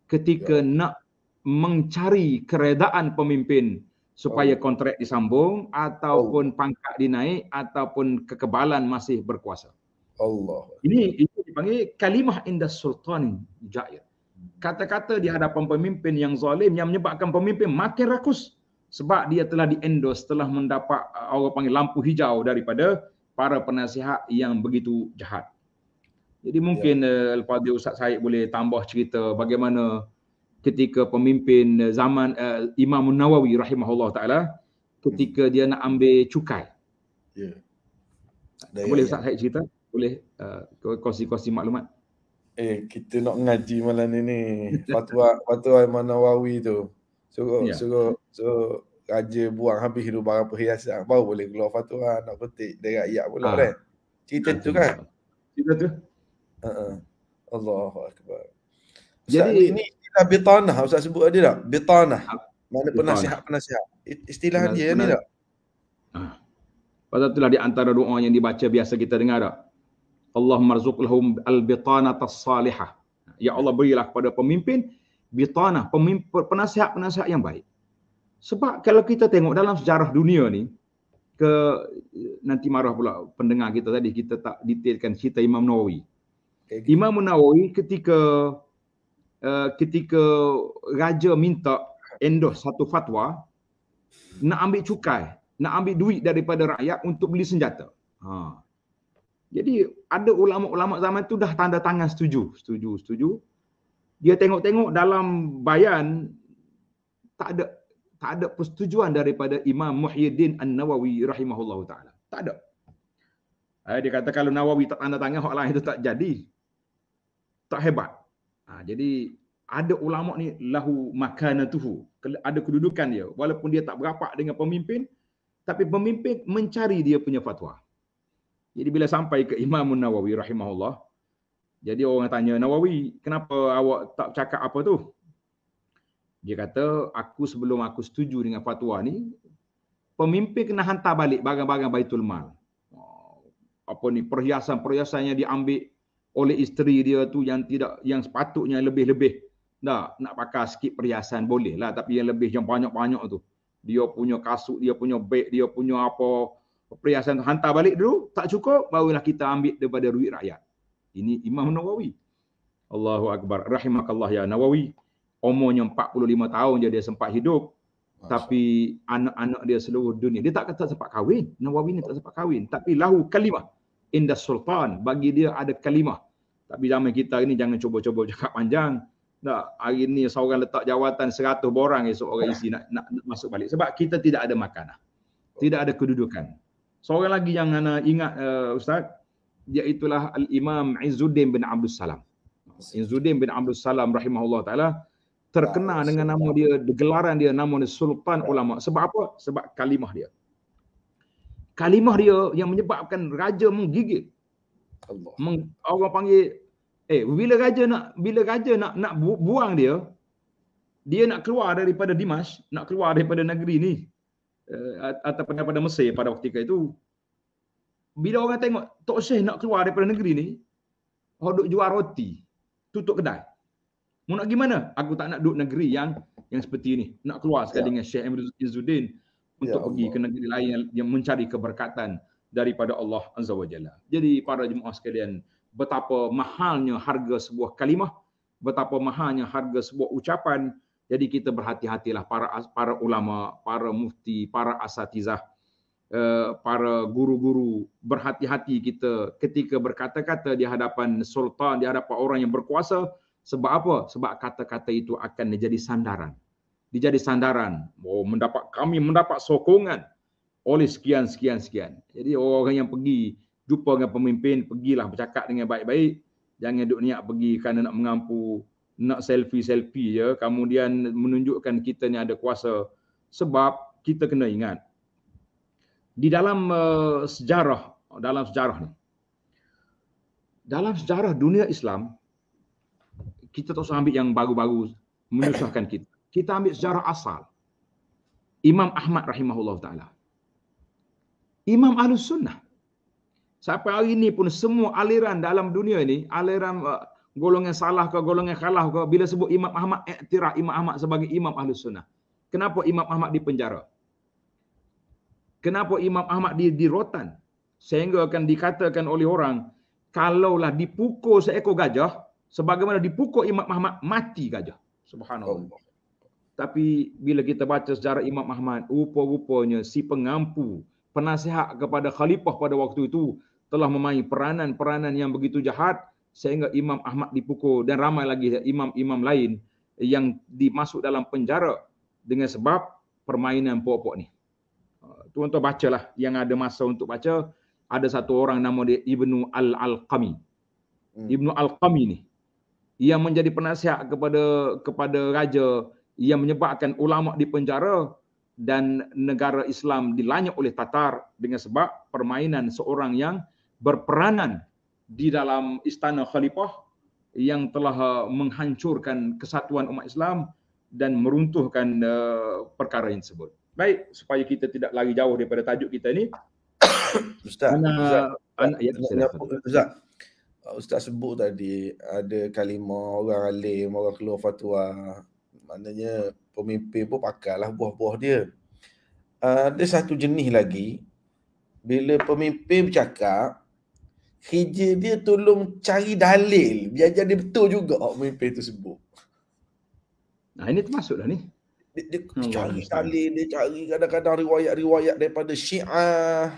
ketika ya. nak mencari keredaan pemimpin supaya oh. kontrak disambung ataupun Allah. Oh. pangkat dinaik ataupun kekebalan masih berkuasa. Allah. Ini itu dipanggil kalimah indah sultan jair. Kata-kata di hadapan pemimpin yang zalim yang menyebabkan pemimpin makin rakus sebab dia telah diendos telah mendapat uh, orang panggil lampu hijau daripada para penasihat yang begitu jahat. Jadi mungkin ya. uh, lepas dia Ustaz Said boleh tambah cerita bagaimana ketika pemimpin eh, zaman uh, Imam Nawawi rahimahullah taala ketika hmm. dia nak ambil cukai. Yeah. Boleh Ustaz saya cerita? Boleh uh, kongsi-kongsi maklumat? Eh, kita nak ngaji malam ni ni. Fatwa Fatwa Imam Nawawi tu. Suruh yeah. suruh so raja buang habis dulu barang perhiasan baru boleh keluar fatwa nak petik dari ayat pula ha. kan. Cerita tu kan? Cerita tu. Ha. Uh-uh. Allahu akbar. Jadi ini istilah bitanah Ustaz sebut dia tak? Bitanah. Mana penasihat-penasihat. Istilah dia ni tak? Ha. Pasal itulah di antara doa yang dibaca biasa kita dengar tak? Allahumma rzuqlahum al-bitanah tas-salihah. Ya Allah berilah kepada pemimpin bitanah, pemimpin, penasihat-penasihat yang baik. Sebab kalau kita tengok dalam sejarah dunia ni, ke nanti marah pula pendengar kita tadi kita tak detailkan cerita Imam Nawawi. Imam Nawawi ketika Eh, ketika raja minta endos satu fatwa nak ambil cukai, nak ambil duit daripada rakyat untuk beli senjata. Ha. Jadi ada ulama-ulama zaman tu dah tanda tangan setuju, setuju, setuju. Dia tengok-tengok dalam bayan tak ada tak ada persetujuan daripada Imam Muhyiddin An-Nawawi rahimahullahu taala. Tak ada. Eh, dia kata kalau Nawawi tak tanda tangan, hak lain itu tak jadi. Tak hebat. Ha, jadi ada ulama ni lahu makanatuhu, ada kedudukan dia walaupun dia tak berapa dengan pemimpin tapi pemimpin mencari dia punya fatwa. Jadi bila sampai ke Imam Nawawi rahimahullah, jadi orang tanya Nawawi, kenapa awak tak cakap apa tu? Dia kata, aku sebelum aku setuju dengan fatwa ni, pemimpin kena hantar balik barang-barang Baitul Mal. Oh, apa ni, perhiasan perhiasannya diambil, oleh isteri dia tu yang tidak yang sepatutnya lebih-lebih tak nak pakai sikit perhiasan boleh lah tapi yang lebih yang banyak-banyak tu dia punya kasut dia punya beg dia punya apa perhiasan tu hantar balik dulu tak cukup barulah kita ambil daripada duit rakyat ini Imam Nawawi Allahu akbar rahimakallah ya Nawawi umurnya 45 tahun je dia sempat hidup tapi anak-anak dia seluruh dunia dia tak kata sempat kahwin Nawawi ni tak sempat kahwin tapi lahu kalimah indah sultan bagi dia ada kalimah tapi zaman kita ni jangan cuba-cuba cakap panjang. Tak, hari ni seorang letak jawatan 100 orang esok orang isi nak, nak, nak masuk balik. Sebab kita tidak ada makanan. Tidak ada kedudukan. Seorang lagi yang ana eh, ingat uh, Ustaz, iaitulah Al-Imam Izzuddin bin Abdul Salam. Izzuddin bin Abdul Salam rahimahullah ta'ala terkenal dengan nama dia, gelaran dia, nama dia Sultan Ulama. Sebab apa? Sebab kalimah dia. Kalimah dia yang menyebabkan raja menggigit. Allah. Meng, orang panggil eh bila raja nak bila raja nak nak buang dia dia nak keluar daripada Dimash, nak keluar daripada negeri ni uh, atau daripada Mesir pada ketika itu. Bila orang tengok Tok Syekh nak keluar daripada negeri ni, hodok jual roti, tutup kedai. Mau nak gimana? Aku tak nak duduk negeri yang yang seperti ini. Nak keluar sekali ya. dengan Syekh Amiruddin untuk ya, pergi ke negeri lain yang mencari keberkatan daripada Allah Azza wa Jalla. Jadi para jemaah sekalian, betapa mahalnya harga sebuah kalimah, betapa mahalnya harga sebuah ucapan. Jadi kita berhati-hatilah para para ulama, para mufti, para asatizah, eh, para guru-guru berhati-hati kita ketika berkata-kata di hadapan sultan, di hadapan orang yang berkuasa. Sebab apa? Sebab kata-kata itu akan menjadi sandaran. Dijadi sandaran. Oh, mendapat kami mendapat sokongan oleh sekian sekian sekian. Jadi orang-orang yang pergi jumpa dengan pemimpin, pergilah bercakap dengan baik-baik. Jangan duk niat pergi kerana nak mengampu, nak selfie-selfie ya kemudian menunjukkan kita ni ada kuasa sebab kita kena ingat. Di dalam uh, sejarah, dalam sejarah ni. Dalam sejarah dunia Islam, kita tak usah ambil yang baru-baru menyusahkan kita. Kita ambil sejarah asal. Imam Ahmad rahimahullah ta'ala. Imam Ahlus Sunnah. Sampai hari ini pun semua aliran dalam dunia ini, aliran uh, golongan salah ke golongan kalah. ke, bila sebut Imam Ahmad, iktirah Imam Ahmad sebagai Imam Ahlus Sunnah. Kenapa Imam Ahmad dipenjara? Kenapa Imam Ahmad di, dirotan? Sehingga akan dikatakan oleh orang, kalaulah dipukul seekor gajah, sebagaimana dipukul Imam Ahmad, mati gajah. Subhanallah. Allah. Tapi bila kita baca sejarah Imam Ahmad, rupa-rupanya si pengampu, penasihat kepada khalifah pada waktu itu telah memain peranan-peranan yang begitu jahat sehingga Imam Ahmad dipukul dan ramai lagi imam-imam lain yang dimasuk dalam penjara dengan sebab permainan pokok-pokok ni. Ha, tuan-tuan bacalah yang ada masa untuk baca. Ada satu orang nama dia Ibnu Al-Alqami. Hmm. Ibnu Al-Qami ni yang menjadi penasihat kepada kepada raja yang menyebabkan ulama di penjara dan negara Islam dilanyak oleh Tatar dengan sebab permainan seorang yang berperanan di dalam istana khalifah yang telah eh, menghancurkan kesatuan umat Islam dan meruntuhkan eh, perkara yang tersebut. Baik, supaya kita tidak lari jauh daripada tajuk kita ini. Ustaz, mana, Ustaz, anak, Ustaz, ya, Ustaz, Ustaz, ah, Ustaz sebut tadi ada kalimah orang alim, orang keluar fatwa. Maknanya pemimpin pun pakarlah buah-buah dia. Uh, ah, ada satu jenis lagi, bila pemimpin bercakap, kerja dia tolong cari dalil, biar jadi betul juga pemimpin tu sebut. Nah, ini termasuk dah ni. Dia, dia hmm, cari dalil, dia cari kadang-kadang riwayat-riwayat daripada syiah,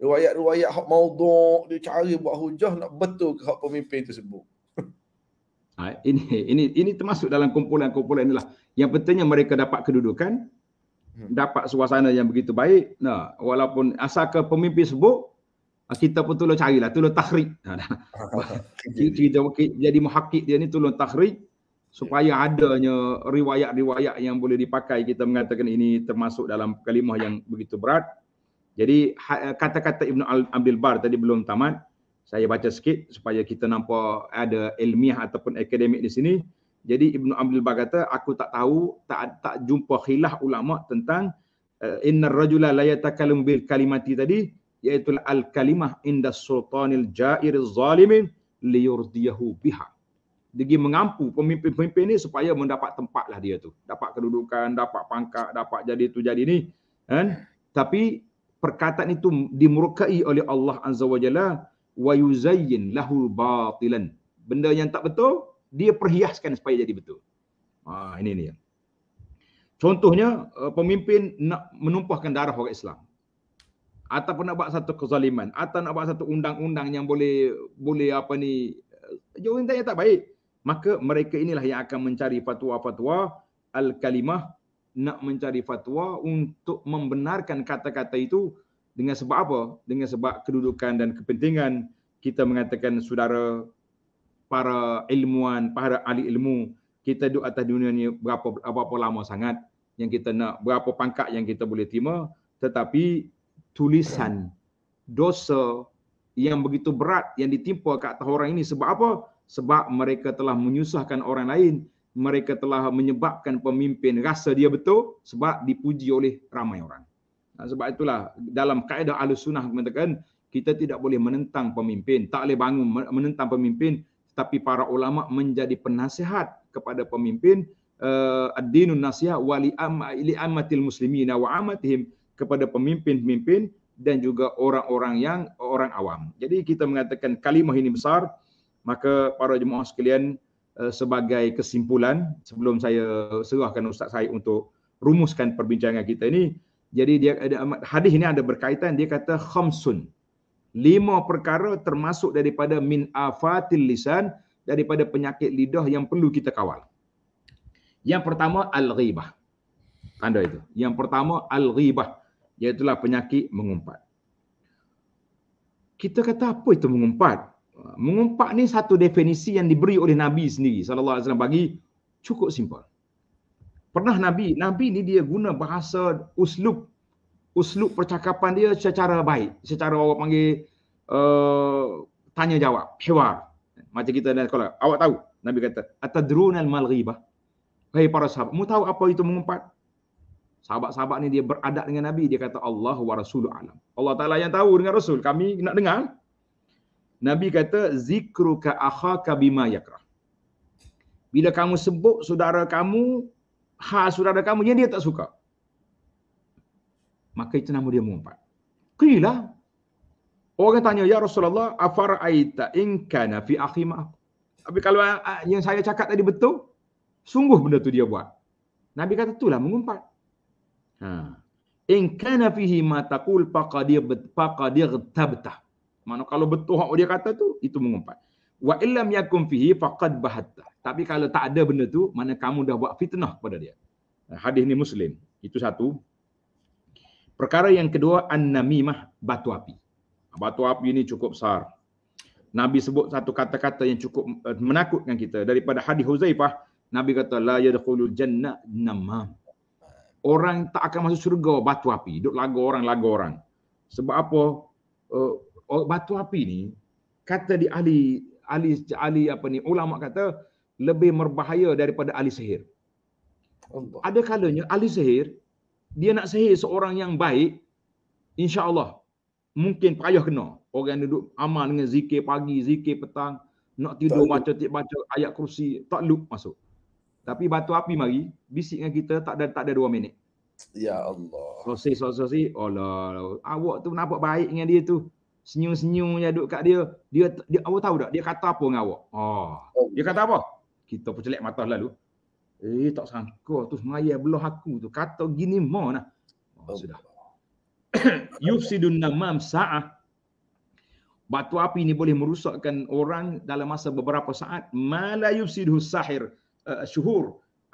riwayat-riwayat hak maudhu, dia cari buat hujah nak betul ke hak pemimpin tu sebut. Ha, ini ini ini termasuk dalam kumpulan-kumpulan inilah. Yang pentingnya mereka dapat kedudukan, hmm. dapat suasana yang begitu baik. Nah, walaupun asal ke pemimpin sebut ah, kita pun tolong carilah, tolong tahrik. Ha, kita, jadi muhakkik dia ni tolong tahrik supaya ya. adanya riwayat-riwayat yang boleh dipakai kita mengatakan ini termasuk dalam kalimah yang begitu berat. Jadi ha, kata-kata Ibn Abdul Bar tadi belum tamat saya baca sikit supaya kita nampak ada ilmiah ataupun akademik di sini. Jadi Ibnu Abdul Bah kata aku tak tahu tak tak jumpa khilaf ulama tentang uh, eh, innar rajula la yatakallam bil kalimati tadi iaitu al kalimah inda sultanil jair zalimin liyurdiyahu biha. Degi mengampu pemimpin-pemimpin ni supaya mendapat tempatlah dia tu. Dapat kedudukan, dapat pangkat, dapat jadi tu jadi ni. Kan? Tapi perkataan itu dimurkai oleh Allah Azza wa Jalla wa yuzayyin lahu batilan. Benda yang tak betul, dia perhiaskan supaya jadi betul. Ha, ini dia. Contohnya, eh, pemimpin nak menumpahkan darah orang Islam. atau nak buat satu kezaliman. Atau nak buat satu undang-undang yang boleh, boleh apa ni, eh, jawatan yang tak baik. Maka mereka inilah yang akan mencari fatwa-fatwa al-kalimah nak mencari fatwa untuk membenarkan kata-kata itu dengan sebab apa? Dengan sebab kedudukan dan kepentingan kita mengatakan saudara para ilmuan, para ahli ilmu, kita duduk atas dunia ni berapa apa-apa lama sangat yang kita nak, berapa pangkat yang kita boleh terima, tetapi tulisan dosa yang begitu berat yang ditimpa ke atas orang ini sebab apa? Sebab mereka telah menyusahkan orang lain, mereka telah menyebabkan pemimpin rasa dia betul sebab dipuji oleh ramai orang. Ha, sebab itulah dalam kaedah ahli sunnah mengatakan kita tidak boleh menentang pemimpin, tak boleh bangun menentang pemimpin tapi para ulama menjadi penasihat kepada pemimpin uh, ad-dinun nasiha wali li'ammatil muslimina wa amatihim kepada pemimpin-pemimpin dan juga orang-orang yang orang awam. Jadi kita mengatakan kalimah ini besar, maka para jemaah sekalian eh, sebagai kesimpulan sebelum saya serahkan Ustaz saya untuk rumuskan perbincangan kita ini, jadi dia ada hadis ini ada berkaitan dia kata khamsun. Lima perkara termasuk daripada min afatil lisan daripada penyakit lidah yang perlu kita kawal. Yang pertama al-ghibah. Tanda itu. Yang pertama al-ghibah iaitu penyakit mengumpat. Kita kata apa itu mengumpat? Mengumpat ni satu definisi yang diberi oleh Nabi sendiri sallallahu alaihi wasallam bagi cukup simpel pernah Nabi, Nabi ni dia guna bahasa uslub uslub percakapan dia secara baik, secara orang panggil uh, eh, tanya jawab, hiwar. Macam kita dalam sekolah, awak tahu Nabi kata, atadrun al-maghribah. Hai para sahabat, mu tahu apa itu mengumpat? Sahabat-sahabat ni dia beradat dengan Nabi, dia kata Allah wa rasul alam. Allah Taala yang tahu dengan Rasul, kami nak dengar. Nabi kata zikruka ka bima yakrah. Bila kamu sebut saudara kamu hal saudara kamu yang dia tak suka. Maka itu nama dia mengumpat. Kila. Orang tanya, Ya Rasulullah, afara'aita inkana fi akhimah. Tapi kalau ah, ah, yang saya cakap tadi betul, sungguh benda tu dia buat. Nabi kata itulah mengumpat. Ha. In kana hima ma taqul faqad faqad tabta. Mana kalau betul hak dia kata tu itu mengumpat wa illam yakun fihi faqad bahatta tapi kalau tak ada benda tu mana kamu dah buat fitnah kepada dia hadis ni muslim itu satu perkara yang kedua an-namimah batu api batu api ni cukup besar nabi sebut satu kata-kata yang cukup eh, menakutkan kita daripada hadis huzaifah nabi kata la yadkhulul jannah namam orang tak akan masuk syurga batu api Duduk lagu orang lagu orang sebab apa uh, batu api ni kata di ahli ahli ahli apa ni ulama kata lebih berbahaya daripada ahli sihir. Allah. Ada kalanya ahli sihir dia nak sihir seorang yang baik insya-Allah mungkin payah kena. Orang duduk amal dengan zikir pagi, zikir petang, nak tidur baca tik baca ayat kursi, tak lup masuk. Tapi batu api mari, bisik dengan kita tak ada tak ada dua minit. Ya Allah. Sosis, sosis, Allah. Awak tu nampak baik dengan dia tu senyum-senyum je duduk kat dia dia dia awak tahu tak dia kata apa dengan awak ha oh. dia kata apa kita pun celak mata lalu eh tak sangka tu semaya belah aku tu kata gini mana lah. oh, oh, sudah yufsidun namam sa'ah batu api ni boleh merusakkan orang dalam masa beberapa saat mala yufsidhu sahir uh, syuhur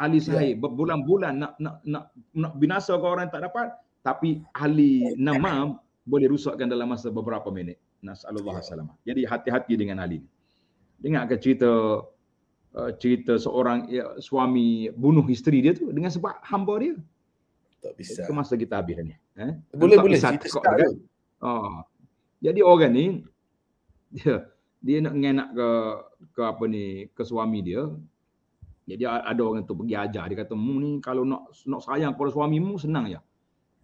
ali ya. sahih berbulan-bulan nak nak nak, nak binasa ke orang tak dapat tapi ahli eh. namam boleh rusakkan dalam masa beberapa minit. Nasallahu ya. alaihi Jadi hati-hati dengan hal ini. Dengarkan cerita uh, cerita seorang ya, suami bunuh isteri dia tu dengan sebab hamba dia. Tak bisa. Itu masa kita habis ni. Eh? Boleh boleh cerita kok kan? Oh. Jadi orang ni dia dia nak ngenak ke ke apa ni ke suami dia. Jadi ada orang tu pergi ajar dia kata mu ni kalau nak nak sayang kepada suamimu senang ya.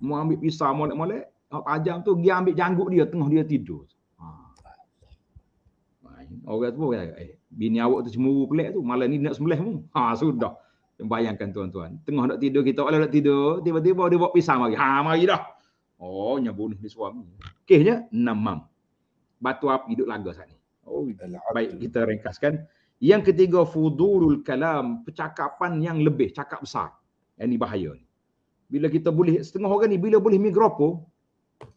Mu ambil pisau molek-molek tak tajam tu dia ambil janggut dia tengah dia tidur. Ha. Orang tu pun eh bini awak tu cemburu pelik tu malam ni nak sembelih pun. Ha sudah. Bayangkan tuan-tuan, tengah nak tidur kita kalau nak tidur, tiba-tiba dia bawa pisang lagi, Ha mari dah. Oh, nya bunuh ni suami. enam namam. Batu api duduk laga sat ni. Oh, baik kita ringkaskan. Yang ketiga fudurul kalam, percakapan yang lebih, cakap besar. Yang ni bahaya ni. Bila kita boleh setengah orang ni bila boleh mikrofon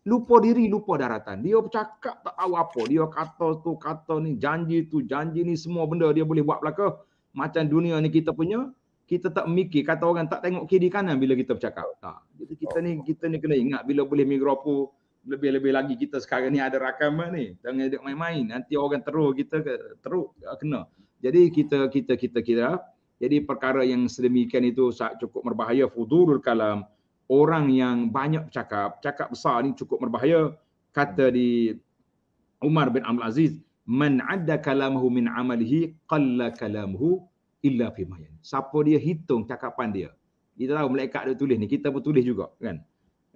lupa diri, lupa daratan. Dia bercakap tak tahu apa. Dia kata tu, kata ni, janji tu, janji ni semua benda dia boleh buat belaka. Macam dunia ni kita punya, kita tak mikir. Kata orang tak tengok kiri kanan bila kita bercakap. Ha. Jadi kita ni kita ni kena ingat bila boleh migropo lebih-lebih lagi kita sekarang ni ada rakaman ni. Jangan ada main-main. Nanti orang teruk kita ke, teruk kena. Jadi kita kita kita kita. Jadi perkara yang sedemikian itu cukup berbahaya. Fudurul kalam orang yang banyak cakap, cakap besar ni cukup berbahaya. Kata di Umar bin Abdul Aziz, "Man adda kalamahu min amalihi qalla kalamuhu illa fi mayan." Siapa dia hitung cakapan dia? Kita tahu malaikat dia tulis ni, kita pun tulis juga kan.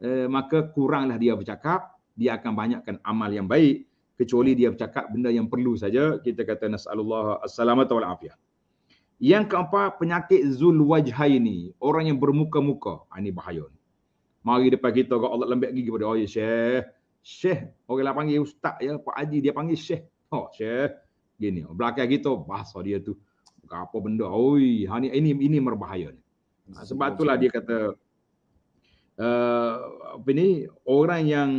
E, maka kuranglah dia bercakap, dia akan banyakkan amal yang baik kecuali dia bercakap benda yang perlu saja. Kita kata nasallallahu assalamata wal afiyah. Yang keempat penyakit zul wajhaini, orang yang bermuka-muka. Ini ah, bahaya ni mari depan kita kau Allah lembek gigi kepada oi oh, ya, syekh syekh orang lah panggil ustaz ya pak haji dia panggil syekh oh syekh gini belakang kita bahasa dia tu bukan apa benda oi ha ini ini, ini berbahaya ni ha, sebab itulah dia kata uh, apa ni orang yang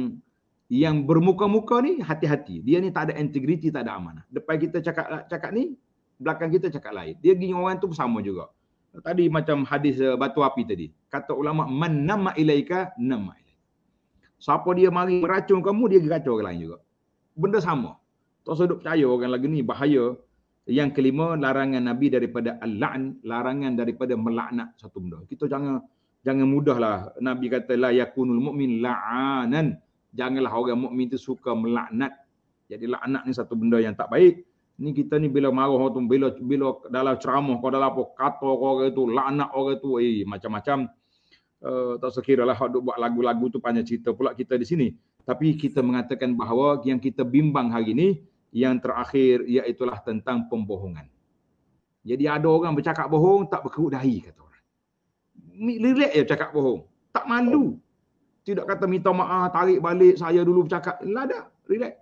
yang bermuka-muka ni hati-hati dia ni tak ada integriti tak ada amanah depan kita cakap cakap ni belakang kita cakap lain dia gini orang tu sama juga tadi macam hadis uh, batu api tadi. Kata ulama man nama ilaika nama ilaika. Siapa dia mari meracun kamu dia geracun orang lain juga. Benda sama. Tak sedap percaya orang lagi ni bahaya. Yang kelima larangan Nabi daripada al-la'n, larangan daripada melaknat satu benda. Kita jangan jangan mudahlah Nabi kata la yakunul mukmin la'anan. Janganlah orang mukmin itu suka melaknat. Jadi laknat ni satu benda yang tak baik ni kita ni bila marah orang tu bila bila dalam ceramah kau dalam apa kata orang tu laknat orang tu eh macam-macam uh, tak sekiralah lah duk buat lagu-lagu tu panjang cerita pula kita di sini tapi kita mengatakan bahawa yang kita bimbang hari ini, yang terakhir ialah tentang pembohongan jadi ada orang bercakap bohong tak berkeruk dahi kata orang lirik ya cakap bohong tak malu tidak kata minta maaf tarik balik saya dulu bercakap lada relax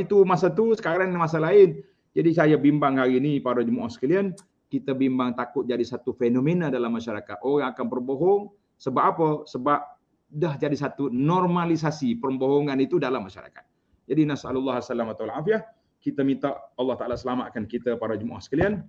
itu masa tu sekarang masa lain jadi saya bimbang hari ini para jemaah sekalian, kita bimbang takut jadi satu fenomena dalam masyarakat. Orang akan berbohong sebab apa? Sebab dah jadi satu normalisasi perbohongan itu dalam masyarakat. Jadi nasallallahu alaihi wasallam kita minta Allah Taala selamatkan kita para jemaah sekalian.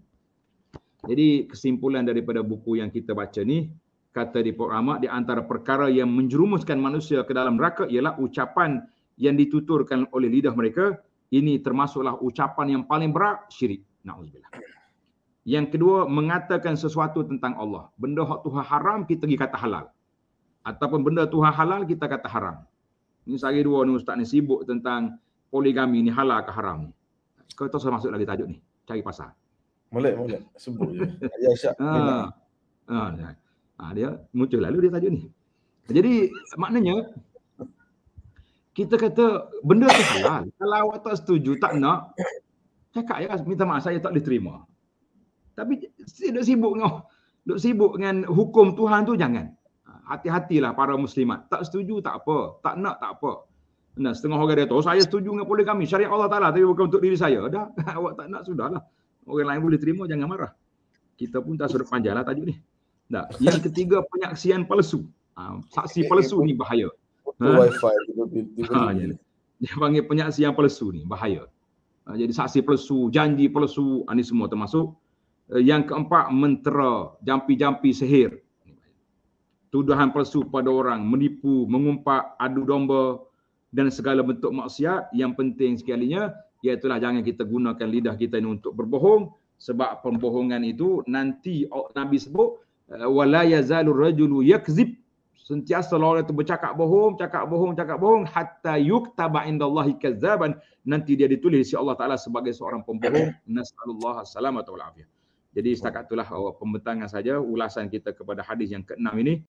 Jadi kesimpulan daripada buku yang kita baca ni kata di Pak di antara perkara yang menjerumuskan manusia ke dalam neraka ialah ucapan yang dituturkan oleh lidah mereka ini termasuklah ucapan yang paling berat syirik naudzubillah yang kedua mengatakan sesuatu tentang Allah benda hak Tuhan haram kita pergi kata halal ataupun benda Tuhan halal kita kata haram ini sehari dua ni ustaz ni sibuk tentang poligami ni halal ke haram kau tahu saya masuk lagi tajuk ni cari pasal boleh boleh sebut je ya syak ha. ha, dia muncul lalu dia tajuk ni jadi maknanya kita kata benda tu halal. Kalau awak tak setuju, tak nak, cakap ya minta maaf saya tak diterima. Tapi saya duk sibuk dengan duk sibuk dengan hukum Tuhan tu jangan. Ha, hati-hatilah para muslimat. Tak setuju tak apa, tak nak tak apa. Nah, setengah orang dia tahu oh, saya setuju dengan boleh kami syariat Allah Taala tapi bukan untuk diri saya. Dah awak tak nak sudahlah. Orang lain boleh terima jangan marah. Kita pun tak sudah panjanglah tajuk ni. Tak. Yang ketiga penyaksian palsu. Ha, saksi palsu ni bahaya. Apa ha? Eh? wifi diberi ha, dia, dia panggil penyaksian palsu ni bahaya ha, Jadi saksi palsu, janji palsu Ini ah, semua termasuk eh, Yang keempat mentera Jampi-jampi sehir, Tuduhan palsu pada orang Menipu, mengumpat, adu domba Dan segala bentuk maksiat Yang penting sekalinya Iaitulah jangan kita gunakan lidah kita ini untuk berbohong Sebab pembohongan itu Nanti Nabi sebut eh, Wala yazalu rajulu yakzib sentiasa lawan itu bercakap bohong, cakap bohong, cakap bohong hatta yuktaba indallahi kazzaban nanti dia ditulis si Allah Taala sebagai seorang pembohong. Nasallallahu alaihi wasallam Jadi setakat itulah oh, pembentangan saja ulasan kita kepada hadis yang keenam ini.